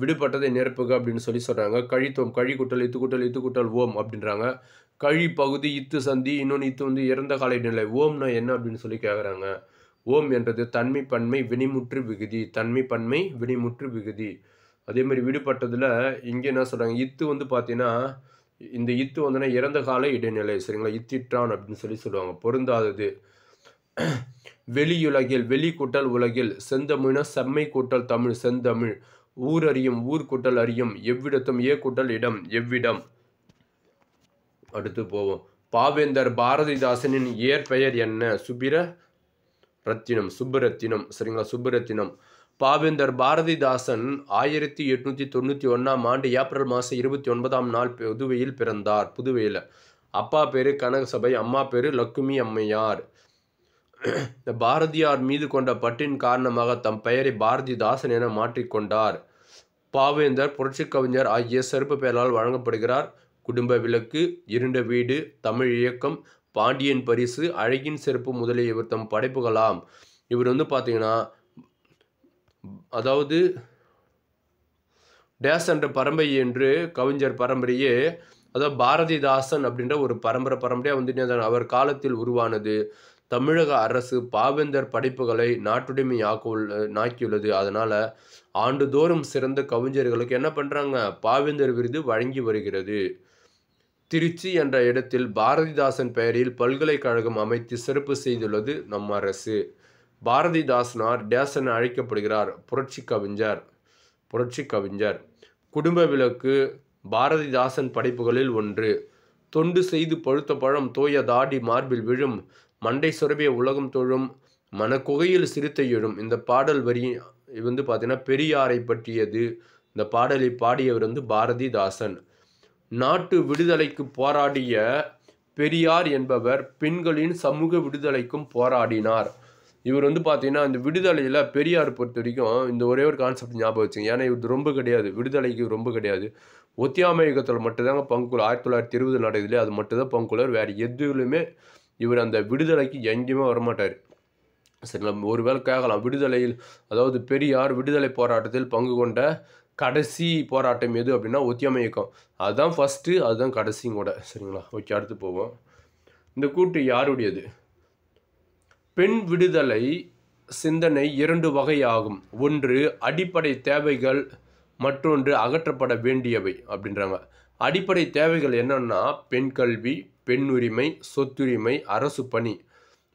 விடுபட்டதை நிரப்புக அப்படின்னு சொல்லி சொல்கிறாங்க கழித்தோம் கழி குட்டல் இத்து குட்டல் இத்து குட்டல் ஓம் அப்படின்றாங்க கழி பகுதி இத்து சந்தி இன்னொன்று இத்து வந்து இறந்த காலை நிலை ஓம்னா என்ன அப்படின்னு சொல்லி கேட்குறாங்க ஓம் என்றது தன்மை பன்மை வினிமுற்று விகுதி தன்மை பன்மை வினிமுற்று விகுதி அதே மாதிரி விடுபட்டதில் இங்கே என்ன சொல்கிறாங்க இத்து வந்து பார்த்தீங்கன்னா இந்த இத்து வந்தோன்னா இறந்த கால இடைநிலை சரிங்களா இத்திட்டான் அப்படின்னு சொல்லி சொல்லுவாங்க பொருந்தாதது வெளியுலகில் வெளிக்கூட்டல் உலகில் செந்தமிழ்னா செம்மை கூட்டல் தமிழ் செந்தமிழ் ஊர் அறியும் ஊர் கூட்டல் அறியும் எவ்விடத்தும் ஏ கூட்டல் இடம் எவ்விடம் அடுத்து போவோம் பாவேந்தர் பாரதிதாசனின் இயற்பெயர் என்ன சுபிர ரத்தினம் சுப்பரத்தினம் சரிங்களா சுப்பரத்தினம் பாவேந்தர் பாரதிதாசன் ஆயிரத்தி எட்நூத்தி தொண்ணூற்றி ஒன்றாம் ஆண்டு ஏப்ரல் மாதம் இருபத்தி ஒன்பதாம் நாள் புதுவையில் பிறந்தார் புதுவையில் அப்பா பேர் கனகசபை அம்மா பேர் லக்குமி அம்மையார் இந்த பாரதியார் மீது கொண்ட பட்டின் காரணமாக தம் பெயரை பாரதிதாசன் என மாற்றிக்கொண்டார் பாவேந்தர் புரட்சி கவிஞர் ஆகிய சிறப்பு பெயரால் வழங்கப்படுகிறார் குடும்ப விளக்கு இருண்ட வீடு தமிழ் இயக்கம் பாண்டியன் பரிசு அழகின் செருப்பு முதலிய இவர் தம் படைப்புகளாம் இவர் வந்து பார்த்தீங்கன்னா அதாவது டேஸ் என்ற பரம்பரை என்று கவிஞர் பரம்பரையே அதாவது பாரதிதாசன் அப்படின்ற ஒரு பரம்பரை பரம்பரையாக வந்து அவர் காலத்தில் உருவானது தமிழக அரசு பாவேந்தர் படைப்புகளை நாட்டுடைமை நாக்கியுள்ளது அதனால் ஆண்டுதோறும் சிறந்த கவிஞர்களுக்கு என்ன பண்ணுறாங்க பாவேந்தர் விருது வழங்கி வருகிறது திருச்சி என்ற இடத்தில் பாரதிதாசன் பெயரில் பல்கலைக்கழகம் அமைத்து சிறப்பு செய்துள்ளது நம் அரசு பாரதிதாசனார் டேஸ் என அழைக்கப்படுகிறார் புரட்சி கவிஞர் புரட்சி கவிஞர் குடும்ப விளக்கு பாரதிதாசன் படைப்புகளில் ஒன்று தொண்டு செய்து பழுத்த பழம் தோய தாடி மார்பில் விழும் மண்டை சுரபிய உலகம் தொழும் மனக்குகையில் சிறுத்தை எழும் இந்த பாடல் வரி வந்து பார்த்தீங்கன்னா பெரியாரை பற்றியது இந்த பாடலை பாடியவர் வந்து பாரதிதாசன் நாட்டு விடுதலைக்கு போராடிய பெரியார் என்பவர் பெண்களின் சமூக விடுதலைக்கும் போராடினார் இவர் வந்து பார்த்தீங்கன்னா இந்த விடுதலையில் பெரியார் பொறுத்த வரைக்கும் இந்த ஒரே ஒரு கான்செப்ட் ஞாபகம் வச்சுங்க ஏன்னா இது ரொம்ப கிடையாது விடுதலைக்கு ரொம்ப கிடையாது ஒத்தியாமை இயக்கத்தில் மட்டும்தாங்க பங்குக்குள் ஆயிரத்தி தொள்ளாயிரத்தி இருபது நடக்குதுலேயே அது மட்டும்தான் பங்குலர் வேறு எதுலையுமே இவர் அந்த விடுதலைக்கு எங்கேயுமே வரமாட்டார் சரி நம்ம ஒருவேளை கேட்கலாம் விடுதலையில் அதாவது பெரியார் விடுதலை போராட்டத்தில் பங்கு கொண்ட கடைசி போராட்டம் எது அப்படின்னா ஒத்தியாமை இயக்கம் அதுதான் ஃபஸ்ட்டு அதுதான் கடைசியும் கூட சரிங்களா ஓகே அடுத்து போவோம் இந்த கூட்டு யாருடையது பெண் விடுதலை சிந்தனை இரண்டு வகையாகும் ஒன்று அடிப்படை தேவைகள் மற்றொன்று அகற்றப்பட வேண்டியவை அப்படின்றாங்க அடிப்படை தேவைகள் என்னென்னா பெண் கல்வி பெண் உரிமை சொத்துரிமை அரசு பணி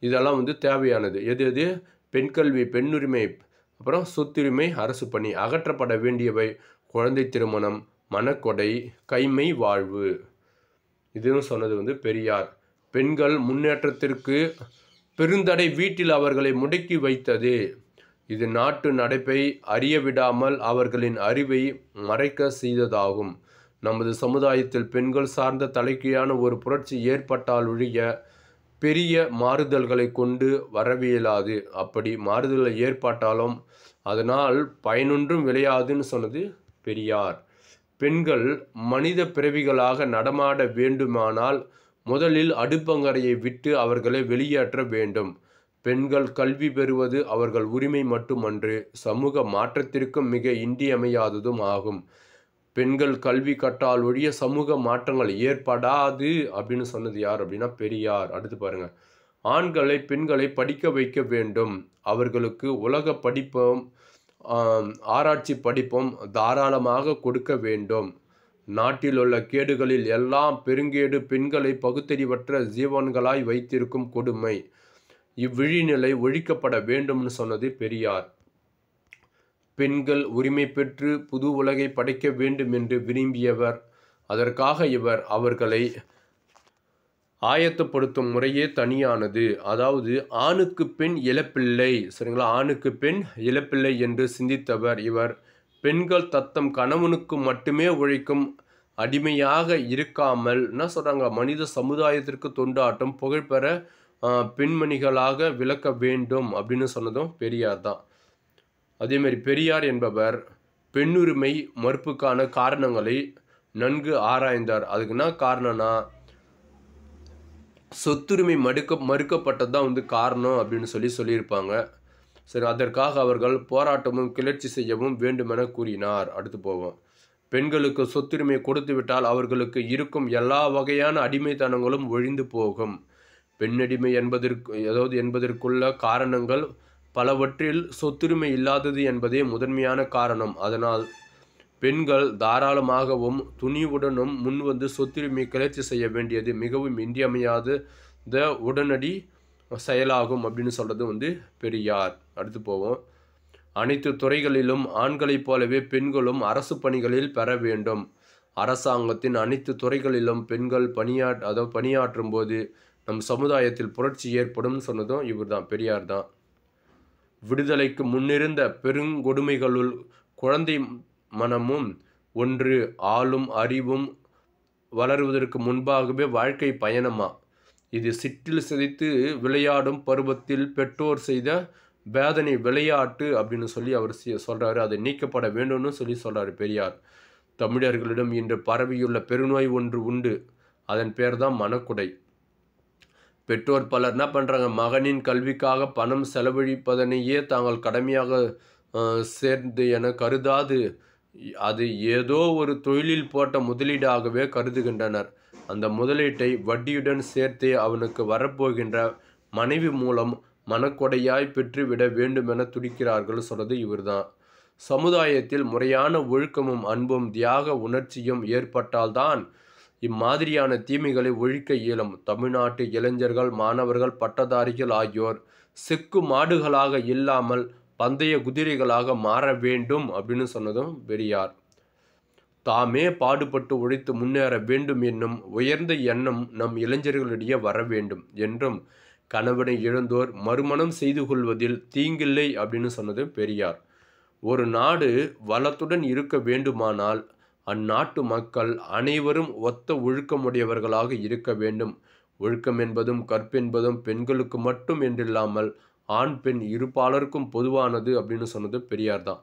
இதெல்லாம் வந்து தேவையானது எது எது பெண் கல்வி பெண்ணுரிமை அப்புறம் சொத்துரிமை அரசு பணி அகற்றப்பட வேண்டியவை குழந்தை திருமணம் மனக்கொடை கைமை வாழ்வு இதுன்னு சொன்னது வந்து பெரியார் பெண்கள் முன்னேற்றத்திற்கு பெருந்தடை வீட்டில் அவர்களை முடக்கி வைத்தது இது நாட்டு நடப்பை அறிய விடாமல் அவர்களின் அறிவை மறைக்க செய்ததாகும் நமது சமுதாயத்தில் பெண்கள் சார்ந்த தலைக்கையான ஒரு புரட்சி ஏற்பட்டால் ஒழிய பெரிய மாறுதல்களை கொண்டு வரவியலாது அப்படி மாறுதல்கள் ஏற்பட்டாலும் அதனால் பயனொன்றும் விளையாதுன்னு சொன்னது பெரியார் பெண்கள் மனித பிறவிகளாக நடமாட வேண்டுமானால் முதலில் அடுப்பங்கரையை விட்டு அவர்களை வெளியேற்ற வேண்டும் பெண்கள் கல்வி பெறுவது அவர்கள் உரிமை மட்டுமன்று சமூக மாற்றத்திற்கும் மிக இன்றியமையாததும் ஆகும் பெண்கள் கல்வி கட்டால் ஒழிய சமூக மாற்றங்கள் ஏற்படாது அப்படின்னு சொன்னது யார் அப்படின்னா பெரியார் அடுத்து பாருங்கள் ஆண்களை பெண்களை படிக்க வைக்க வேண்டும் அவர்களுக்கு உலக படிப்பும் ஆராய்ச்சி படிப்பும் தாராளமாக கொடுக்க வேண்டும் நாட்டில் உள்ள கேடுகளில் எல்லாம் பெருங்கேடு பெண்களை பகுத்தறிவற்ற ஜீவன்களாய் வைத்திருக்கும் கொடுமை இவ்விழிநிலை ஒழிக்கப்பட வேண்டும்னு சொன்னது பெரியார் பெண்கள் உரிமை பெற்று புது உலகை படைக்க வேண்டும் என்று விரும்பியவர் அதற்காக இவர் அவர்களை ஆயத்தப்படுத்தும் முறையே தனியானது அதாவது ஆணுக்கு பெண் இழப்பில்லை சரிங்களா ஆணுக்கு பெண் இழப்பில்லை என்று சிந்தித்தவர் இவர் பெண்கள் தத்தம் கணவனுக்கு மட்டுமே உழைக்கும் அடிமையாக இருக்காமல் என்ன சொல்கிறாங்க மனித சமுதாயத்திற்கு தொண்டாட்டம் புகழ்பெற பெண்மணிகளாக விளக்க வேண்டும் அப்படின்னு சொன்னதும் பெரியார் தான் அதேமாரி பெரியார் என்பவர் பெண்ணுரிமை மறுப்புக்கான காரணங்களை நன்கு ஆராய்ந்தார் அதுக்கு என்ன காரணம்னா சொத்துரிமை மடுக்க மறுக்கப்பட்டது தான் வந்து காரணம் அப்படின்னு சொல்லி சொல்லியிருப்பாங்க சரி அதற்காக அவர்கள் போராட்டமும் கிளர்ச்சி செய்யவும் வேண்டுமென கூறினார் அடுத்து போவோம் பெண்களுக்கு சொத்துரிமை கொடுத்துவிட்டால் அவர்களுக்கு இருக்கும் எல்லா வகையான அடிமைத்தனங்களும் ஒழிந்து போகும் பெண்ணடிமை என்பதற்கு ஏதாவது என்பதற்குள்ள காரணங்கள் பலவற்றில் சொத்துரிமை இல்லாதது என்பதே முதன்மையான காரணம் அதனால் பெண்கள் தாராளமாகவும் துணிவுடனும் முன்வந்து சொத்துரிமை கிளர்ச்சி செய்ய வேண்டியது மிகவும் இன்றியமையாத உடனடி செயலாகும் அப்படின்னு சொல்கிறது வந்து பெரியார் அடுத்து போவோம் அனைத்து துறைகளிலும் ஆண்களைப் போலவே பெண்களும் அரசு பணிகளில் பெற வேண்டும் அரசாங்கத்தின் அனைத்து துறைகளிலும் பெண்கள் பணியா அதாவது பணியாற்றும் போது நம் சமுதாயத்தில் புரட்சி ஏற்படும் சொன்னதும் இவர் தான் பெரியார் தான் விடுதலைக்கு முன்னிருந்த பெருங்கொடுமைகளுள் குழந்தை மனமும் ஒன்று ஆளும் அறிவும் வளருவதற்கு முன்பாகவே வாழ்க்கை பயணமா இது சிற்றில் சிதைத்து விளையாடும் பருவத்தில் பெற்றோர் செய்த வேதனை விளையாட்டு அப்படின்னு சொல்லி அவர் சொல்கிறாரு அது நீக்கப்பட வேண்டும்னு சொல்லி சொல்கிறார் பெரியார் தமிழர்களிடம் இன்று பரவியுள்ள பெருநோய் ஒன்று உண்டு அதன் பேர் தான் மனக்குடை பெற்றோர் பலர் என்ன பண்ணுறாங்க மகனின் கல்விக்காக பணம் செலவழிப்பதனையே தாங்கள் கடமையாக சேர்ந்து என கருதாது அது ஏதோ ஒரு தொழிலில் போட்ட முதலீடாகவே கருதுகின்றனர் அந்த முதலீட்டை வட்டியுடன் சேர்த்தே அவனுக்கு வரப்போகின்ற மனைவி மூலம் மனக்கொடையாய் பெற்றுவிட வேண்டுமென துடிக்கிறார்கள் சொல்றது இவர்தான் சமுதாயத்தில் முறையான ஒழுக்கமும் அன்பும் தியாக உணர்ச்சியும் ஏற்பட்டால்தான் இம்மாதிரியான தீமைகளை ஒழிக்க இயலும் தமிழ்நாட்டு இளைஞர்கள் மாணவர்கள் பட்டதாரிகள் ஆகியோர் சிக்கு மாடுகளாக இல்லாமல் பந்தய குதிரைகளாக மாற வேண்டும் அப்படின்னு சொன்னதும் பெரியார் தாமே பாடுபட்டு உழைத்து முன்னேற வேண்டும் என்னும் உயர்ந்த எண்ணம் நம் இளைஞர்களிடையே வர வேண்டும் என்றும் கணவனை இழந்தோர் மறுமணம் செய்து கொள்வதில் தீங்கில்லை அப்படின்னு சொன்னது பெரியார் ஒரு நாடு வளத்துடன் இருக்க வேண்டுமானால் அந்நாட்டு மக்கள் அனைவரும் ஒத்த ஒழுக்கமுடையவர்களாக இருக்க வேண்டும் ஒழுக்கம் என்பதும் கற்பென்பதும் பெண்களுக்கு மட்டும் என்றில்லாமல் ஆண் பெண் இருப்பாளருக்கும் பொதுவானது அப்படின்னு சொன்னது பெரியார் தான்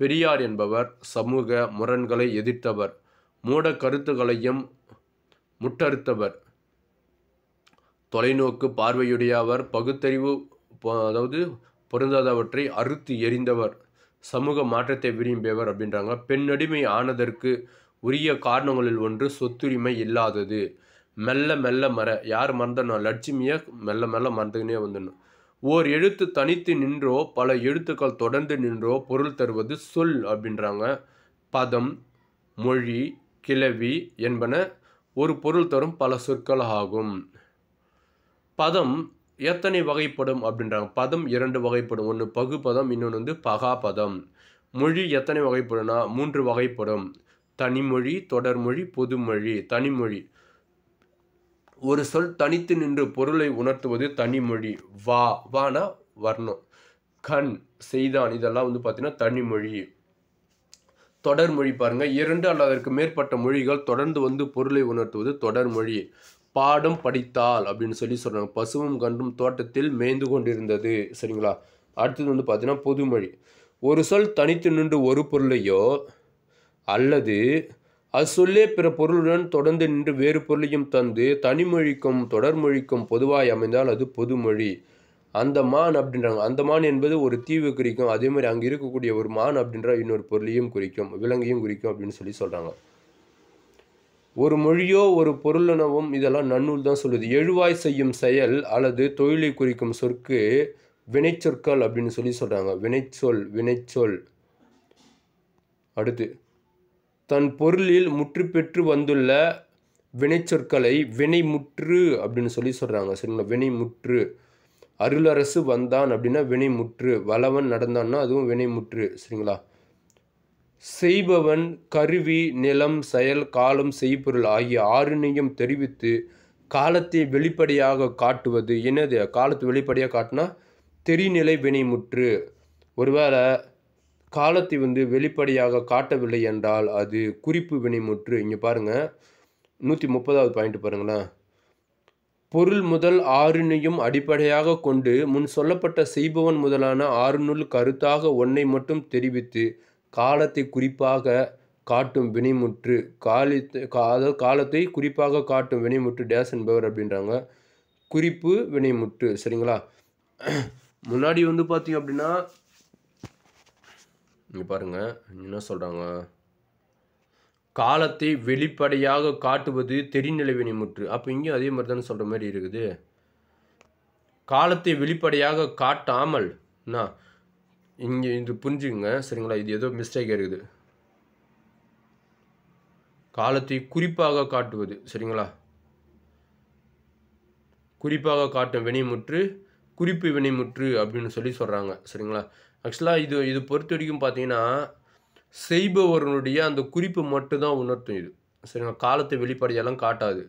பெரியார் என்பவர் சமூக முரண்களை எதிர்த்தவர் மூட கருத்துகளையும் முட்டறுத்தவர் தொலைநோக்கு பார்வையுடைய அவர் பகுத்தறிவு அதாவது பொருந்தாதவற்றை அறுத்து எறிந்தவர் சமூக மாற்றத்தை விரும்பியவர் அப்படின்றாங்க பெண்ணடிமை ஆனதற்கு உரிய காரணங்களில் ஒன்று சொத்துரிமை இல்லாதது மெல்ல மெல்ல மற யார் மறந்தனோ லட்சுமியை மெல்ல மெல்ல மறந்துக்கினே வந்துடணும் ஓர் எழுத்து தனித்து நின்றோ பல எழுத்துக்கள் தொடர்ந்து நின்றோ பொருள் தருவது சொல் அப்படின்றாங்க பதம் மொழி கிளவி என்பன ஒரு பொருள் தரும் பல சொற்கள் ஆகும் பதம் எத்தனை வகைப்படும் அப்படின்றாங்க பதம் இரண்டு வகைப்படும் ஒன்று பகுப்பதம் இன்னொன்று வந்து பகாபதம் மொழி எத்தனை வகைப்படும்னா மூன்று வகைப்படும் தனிமொழி தொடர்மொழி பொதுமொழி தனிமொழி ஒரு சொல் தனித்து நின்று பொருளை உணர்த்துவது தனிமொழி வா வானா வர்ணம் கண் செய்தான் இதெல்லாம் வந்து பார்த்தீங்கன்னா தனிமொழி தொடர் மொழி பாருங்கள் இரண்டு அல்லது அதற்கு மேற்பட்ட மொழிகள் தொடர்ந்து வந்து பொருளை உணர்த்துவது தொடர் மொழி பாடம் படித்தால் அப்படின்னு சொல்லி சொல்கிறாங்க பசுவும் கன்றும் தோட்டத்தில் மேய்ந்து கொண்டிருந்தது சரிங்களா அடுத்தது வந்து பார்த்தீங்கன்னா பொதுமொழி ஒரு சொல் தனித்து நின்று ஒரு பொருளையோ அல்லது அச்சொல்லே பிற பொருளுடன் தொடர்ந்து நின்று வேறு பொருளையும் தந்து தனிமொழிக்கும் தொடர்மொழிக்கும் பொதுவாய் அமைந்தால் அது பொதுமொழி அந்த மான் அப்படின்றாங்க அந்த மான் என்பது ஒரு தீவு குறிக்கும் அதே மாதிரி அங்கே இருக்கக்கூடிய ஒரு மான் அப்படின்ற இன்னொரு பொருளையும் குறிக்கும் விலங்கையும் குறிக்கும் அப்படின்னு சொல்லி சொல்கிறாங்க ஒரு மொழியோ ஒரு பொருளினவும் இதெல்லாம் நன்னூல் தான் சொல்லுது எழுவாய் செய்யும் செயல் அல்லது தொழிலை குறிக்கும் சொற்கு வினைச்சொற்கள் அப்படின்னு சொல்லி சொல்கிறாங்க வினைச்சொல் வினைச்சொல் அடுத்து தன் பொருளில் முற்று பெற்று வந்துள்ள வினைச்சொற்களை வினை முற்று அப்படின்னு சொல்லி சொல்கிறாங்க சரிங்களா வினை முற்று அருளரசு வந்தான் அப்படின்னா வினை முற்று வளவன் நடந்தான்னா அதுவும் வினை முற்று சரிங்களா செய்பவன் கருவி நிலம் செயல் காலம் செய்பொருள் ஆகிய ஆறுனையும் தெரிவித்து காலத்தை வெளிப்படையாக காட்டுவது என்னது காலத்தை வெளிப்படையாக காட்டினா தெரிநிலை வினைமுற்று ஒருவேளை காலத்தை வந்து வெளிப்படையாக காட்டவில்லை என்றால் அது குறிப்பு வினைமுற்று இங்கே பாருங்கள் நூற்றி முப்பதாவது பாயிண்ட் பாருங்களேன் பொருள் முதல் ஆறுனையும் அடிப்படையாக கொண்டு முன் சொல்லப்பட்ட செய்பவன் முதலான ஆறுநூல் கருத்தாக ஒன்றை மட்டும் தெரிவித்து காலத்தை குறிப்பாக காட்டும் வினைமுற்று காலித்து அதாவது காலத்தை குறிப்பாக காட்டும் வினைமுற்று டேஸ் என்பவர் அப்படின்றாங்க குறிப்பு வினைமுற்று சரிங்களா முன்னாடி வந்து பார்த்தீங்க அப்படின்னா இங்கே பாருங்கள் என்ன சொல்கிறாங்க காலத்தை வெளிப்படையாக காட்டுவது தெரிநிலைவினை முற்று அப்போ இங்கேயும் அதே மாதிரி தானே சொல்கிற மாதிரி இருக்குது காலத்தை வெளிப்படையாக காட்டாமல் என்ன இங்கே இது புரிஞ்சுங்க சரிங்களா இது ஏதோ மிஸ்டேக் இருக்குது காலத்தை குறிப்பாக காட்டுவது சரிங்களா குறிப்பாக காட்டும் வினைமுற்று குறிப்பு வினைமுற்று அப்படின்னு சொல்லி சொல்கிறாங்க சரிங்களா ஆக்சுவலாக இது இது பொறுத்த வரைக்கும் பார்த்தீங்கன்னா செய்பவர்களுடைய அந்த குறிப்பு மட்டும்தான் உணர்த்தும் இது சரிங்களா காலத்தை வெளிப்படையெல்லாம் காட்டாது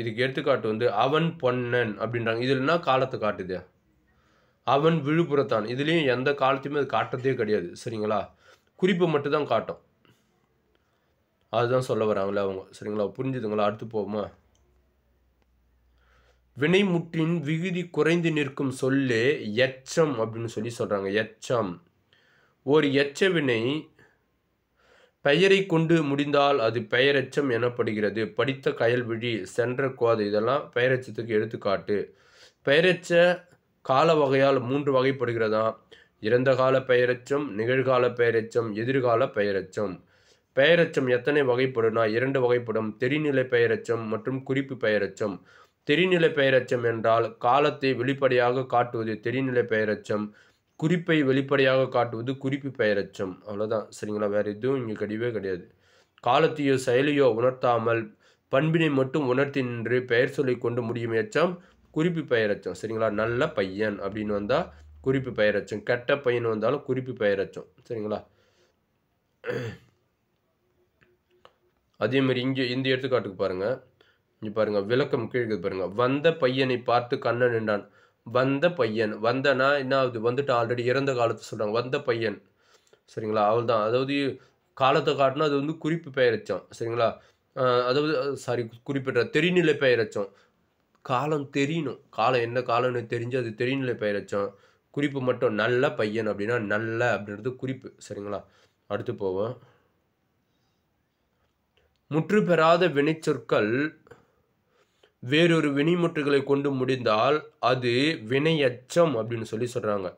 இதுக்கு எடுத்துக்காட்டு வந்து அவன் பொன்னன் அப்படின்றாங்க இது இல்லைன்னா காலத்தை காட்டுது அவன் விழுப்புரத்தான் இதுலேயும் எந்த காலத்தையுமே அது காட்டுறதே கிடையாது சரிங்களா குறிப்பை மட்டும்தான் காட்டும் அதுதான் சொல்ல வராங்களே அவங்க சரிங்களா புரிஞ்சுதுங்களா அடுத்து போகுமா வினைமுட்டின் விகுதி குறைந்து நிற்கும் சொல்லே எச்சம் அப்படின்னு சொல்லி சொல்கிறாங்க எச்சம் ஒரு எச்ச வினை பெயரை கொண்டு முடிந்தால் அது பெயரெச்சம் எனப்படுகிறது படித்த விழி சென்ற கோதை இதெல்லாம் பெயரச்சத்துக்கு எடுத்துக்காட்டு பெயரச்ச கால வகையால் மூன்று வகைப்படுகிறதா இறந்த கால பெயரச்சம் நிகழ்கால பெயரச்சம் எதிர்கால பெயரச்சம் பெயரச்சம் எத்தனை வகைப்படுனா இரண்டு வகைப்படும் தெரிநிலை பெயரச்சம் மற்றும் குறிப்பு பெயரச்சம் தெரிநிலை பெயரச்சம் என்றால் காலத்தை வெளிப்படையாக காட்டுவது தெரிநிலை பெயரச்சம் குறிப்பை வெளிப்படையாக காட்டுவது குறிப்பு பெயரச்சம் அவ்வளோதான் சரிங்களா வேறு எதுவும் இங்கே கிடையவே கிடையாது காலத்தையோ செயலியோ உணர்த்தாமல் பண்பினை மட்டும் உணர்த்தி நின்று பெயர் சொல்லி கொண்டு முடியும் எச்சம் குறிப்பு பெயரச்சம் சரிங்களா நல்ல பையன் அப்படின்னு வந்தால் குறிப்பு பெயரச்சம் கெட்ட பையன் வந்தாலும் குறிப்பு பெயரச்சம் சரிங்களா அதே மாதிரி இங்கே இந்த எடுத்துக்காட்டுக்கு பாருங்கள் இங்கே பாருங்க விளக்கம் கீழே பாருங்க வந்த பையனை பார்த்து கண்ணன் நின்றான் வந்த பையன் வந்தனா என்ன ஆகுது வந்துட்டு ஆல்ரெடி இறந்த காலத்தை சொல்கிறாங்க வந்த பையன் சரிங்களா அவள் தான் அதாவது காலத்தை காட்டினா அது வந்து குறிப்பு பெயரச்சம் சரிங்களா அதாவது சாரி குறிப்பிட்ட தெரிநிலை பெயரச்சம் காலம் தெரியணும் காலம் என்ன காலம்னு தெரிஞ்சு அது தெரிநிலை பெயரச்சம் குறிப்பு மட்டும் நல்ல பையன் அப்படின்னா நல்ல அப்படின்றது குறிப்பு சரிங்களா அடுத்து போவோம் முற்று பெறாத வினைச்சொற்கள் வேறொரு வினைமுற்றுகளை கொண்டு முடிந்தால் அது வினையச்சம் அப்படின்னு சொல்லி சொல்கிறாங்க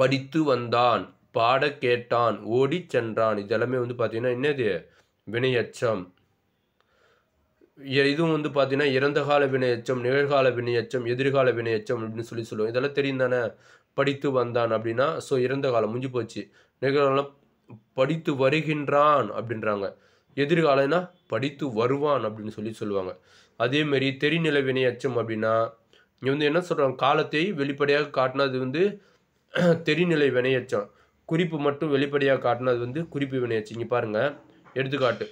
படித்து வந்தான் பாட கேட்டான் ஓடி சென்றான் இதெல்லாமே வந்து பார்த்தீங்கன்னா என்னது வினையச்சம் இதுவும் வந்து பார்த்தீங்கன்னா இறந்த கால வினையச்சம் நிகழ்கால வினையச்சம் எதிர்கால வினையச்சம் அப்படின்னு சொல்லி சொல்லுவோம் இதெல்லாம் தெரியும் தானே படித்து வந்தான் அப்படின்னா ஸோ இறந்த காலம் முடிஞ்சு போச்சு நிகழ்காலம் படித்து வருகின்றான் அப்படின்றாங்க எதிர்காலம்னா படித்து வருவான் அப்படின்னு சொல்லி சொல்லுவாங்க அதேமாரி வினை அச்சம் அப்படின்னா இங்கே வந்து என்ன சொல்கிறாங்க காலத்தை வெளிப்படையாக காட்டினது வந்து தெரிநிலை வினையச்சம் குறிப்பு மட்டும் வெளிப்படையாக காட்டினது வந்து குறிப்பு வினையச்சம் இங்கே பாருங்கள் எடுத்துக்காட்டு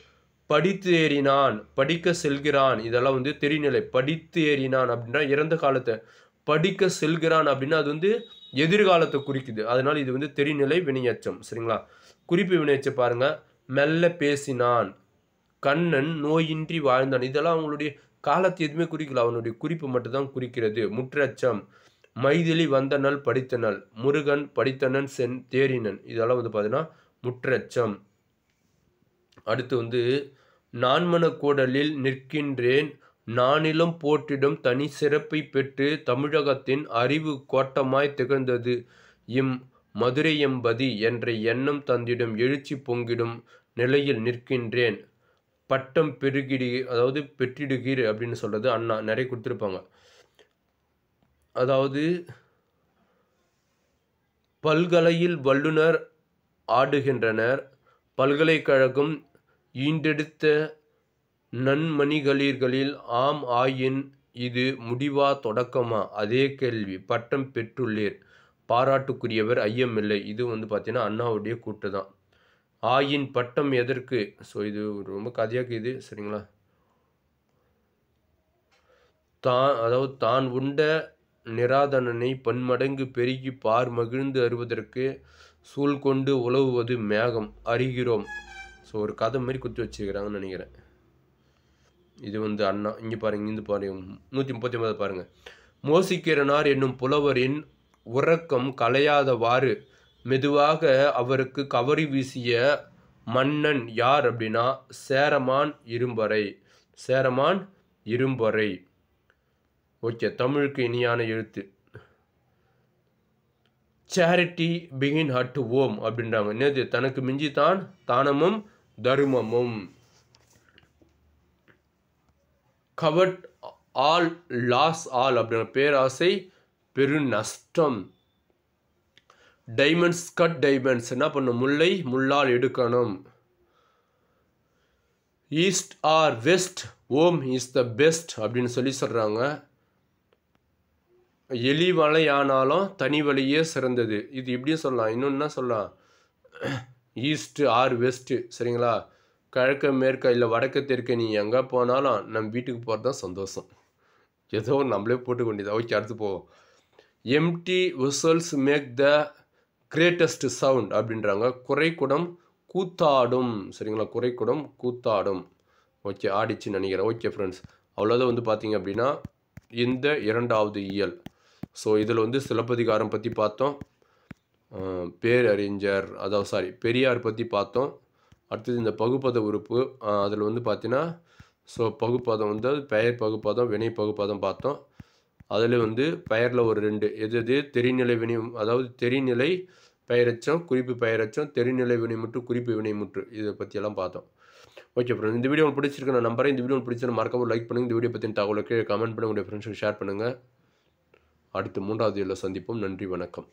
படித்து ஏறினான் படிக்க செல்கிறான் இதெல்லாம் வந்து தெரிநிலை ஏறினான் அப்படின்னா இறந்த காலத்தை படிக்க செல்கிறான் அப்படின்னா அது வந்து எதிர்காலத்தை குறிக்குது அதனால் இது வந்து தெரிநிலை வினையச்சம் சரிங்களா குறிப்பு வினையச்சம் பாருங்கள் மெல்ல பேசினான் கண்ணன் நோயின்றி வாழ்ந்தான் இதெல்லாம் அவங்களுடைய காலத்தை எதுவுமே குறிக்கல அவனுடைய குறிப்பு மட்டும்தான் குறிக்கிறது முற்றச்சம் மைதிலி வந்தனல் படித்தனல் முருகன் படித்தனன் சென் தேரினன் இதெல்லாம் வந்து பார்த்தீங்கன்னா முற்றச்சம் அடுத்து வந்து நான்மன கூடலில் நிற்கின்றேன் நானிலும் போற்றிடும் தனி சிறப்பை பெற்று தமிழகத்தின் அறிவு கோட்டமாய் திகழ்ந்தது இம் மதுரையம்பதி என்ற எண்ணம் தந்திடும் எழுச்சி பொங்கிடும் நிலையில் நிற்கின்றேன் பட்டம் பெருகிடு அதாவது பெற்றிடுகீர் அப்படின்னு சொல்கிறது அண்ணா நிறைய கொடுத்துருப்பாங்க அதாவது பல்கலையில் வல்லுனர் ஆடுகின்றனர் பல்கலைக்கழகம் ஈண்டெடுத்த நன்மணிகளீர்களில் ஆம் ஆயின் இது முடிவா தொடக்கமா அதே கேள்வி பட்டம் பெற்றுள்ளீர் பாராட்டுக்குரியவர் ஐயமில்லை இது வந்து பார்த்தீங்கன்னா அண்ணாவுடைய கூட்டு தான் ஆயின் பட்டம் எதற்கு ஸோ இது ரொம்ப கதையாக இது சரிங்களா தான் அதாவது தான் உண்ட நிராதனனை பன்மடங்கு பெருகி பார் மகிழ்ந்து அறுவதற்கு சூழ் கொண்டு உழவுவது மேகம் அறிகிறோம் ஸோ ஒரு கதை மாதிரி குத்தி வச்சுக்கிறாங்கன்னு நினைக்கிறேன் இது வந்து அண்ணா இங்கே பாருங்க இங்கே பாருங்க நூற்றி முப்பத்தி ஒன்பது பாருங்கள் மோசிக்கிறனார் என்னும் புலவரின் உறக்கம் கலையாதவாறு மெதுவாக அவருக்கு கவரி வீசிய மன்னன் யார் அப்படின்னா சேரமான் இரும்பறை சேரமான் இரும்பறை ஓகே தமிழுக்கு இனியான எழுத்து சேரிட்டி பிகின் ஹட் ஓம் அப்படின்றாங்க நேற்று தனக்கு மிஞ்சி தான் தானமும் தருமமும் கவட் ஆல் லாஸ் ஆல் அப்படின்ற பேராசை பெரு நஷ்டம் டைமண்ட்ஸ் கட் டைமண்ட்ஸ் என்ன பண்ணும் முல்லை முள்ளால் எடுக்கணும் east or west home is the best அப்படின்னு சொல்லி சொல்கிறாங்க எலி வலையானாலும் தனி வழியே சிறந்தது இது இப்படியும் சொல்லலாம் இன்னொன்னா சொல்லலாம் ஈஸ்ட்டு ஆர் வெஸ்ட்டு சரிங்களா கிழக்க மேற்க இல்லை வடக்கு தெற்க நீ எங்கே போனாலும் நம்ம வீட்டுக்கு போகிறது தான் சந்தோஷம் ஏதோ நம்மளே போட்டுக்கொண்டியது கொண்டியது ஓகே அடுத்து போவோம் empty vessels make the greatest sound அப்படின்றாங்க குறைக்குடம் கூத்தாடும் சரிங்களா குறைக்குடம் கூத்தாடும் ஓகே ஆடிச்சுன்னு நினைக்கிறேன் ஓகே ஃப்ரெண்ட்ஸ் அவ்வளோதான் வந்து பார்த்தீங்க அப்படின்னா இந்த இரண்டாவது இயல் ஸோ இதில் வந்து சிலப்பதிகாரம் பற்றி பார்த்தோம் பேரறிஞர் அதாவது சாரி பெரியார் பற்றி பார்த்தோம் அடுத்தது இந்த பகுப்பத உறுப்பு அதில் வந்து பார்த்தீங்கன்னா ஸோ பகுப்பதம் வந்து பெயர் பகுப்பதம் வினை பகுப்பதம் பார்த்தோம் அதில் வந்து பெயரில் ஒரு ரெண்டு எது எது தெரிநிலை வினை அதாவது தெரிநிலை பெயரச்சம் குறிப்பு பெயரச்சம் தெரிநிலை முற்று குறிப்பு வினைமுற்று இதை பற்றியெல்லாம் பார்த்தோம் ஓகே ஃப்ரெண்ட்ஸ் இந்த வீடியோ உங்களுக்கு பிடிச்சிருக்கு நான் நம்புறேன் இந்த வீடியோ பிடிச்சிருந்தா மறக்காம லைக் பண்ணுங்கள் இந்த வீடியோ பற்றின தகவலுக்கு கமெண்ட் பண்ணுங்கள் உங்களுடைய ஃப்ரெண்ட்ஸுக்கு ஷேர் பண்ணுங்கள் அடுத்து மூன்றாவது இதில் சந்திப்போம் நன்றி வணக்கம்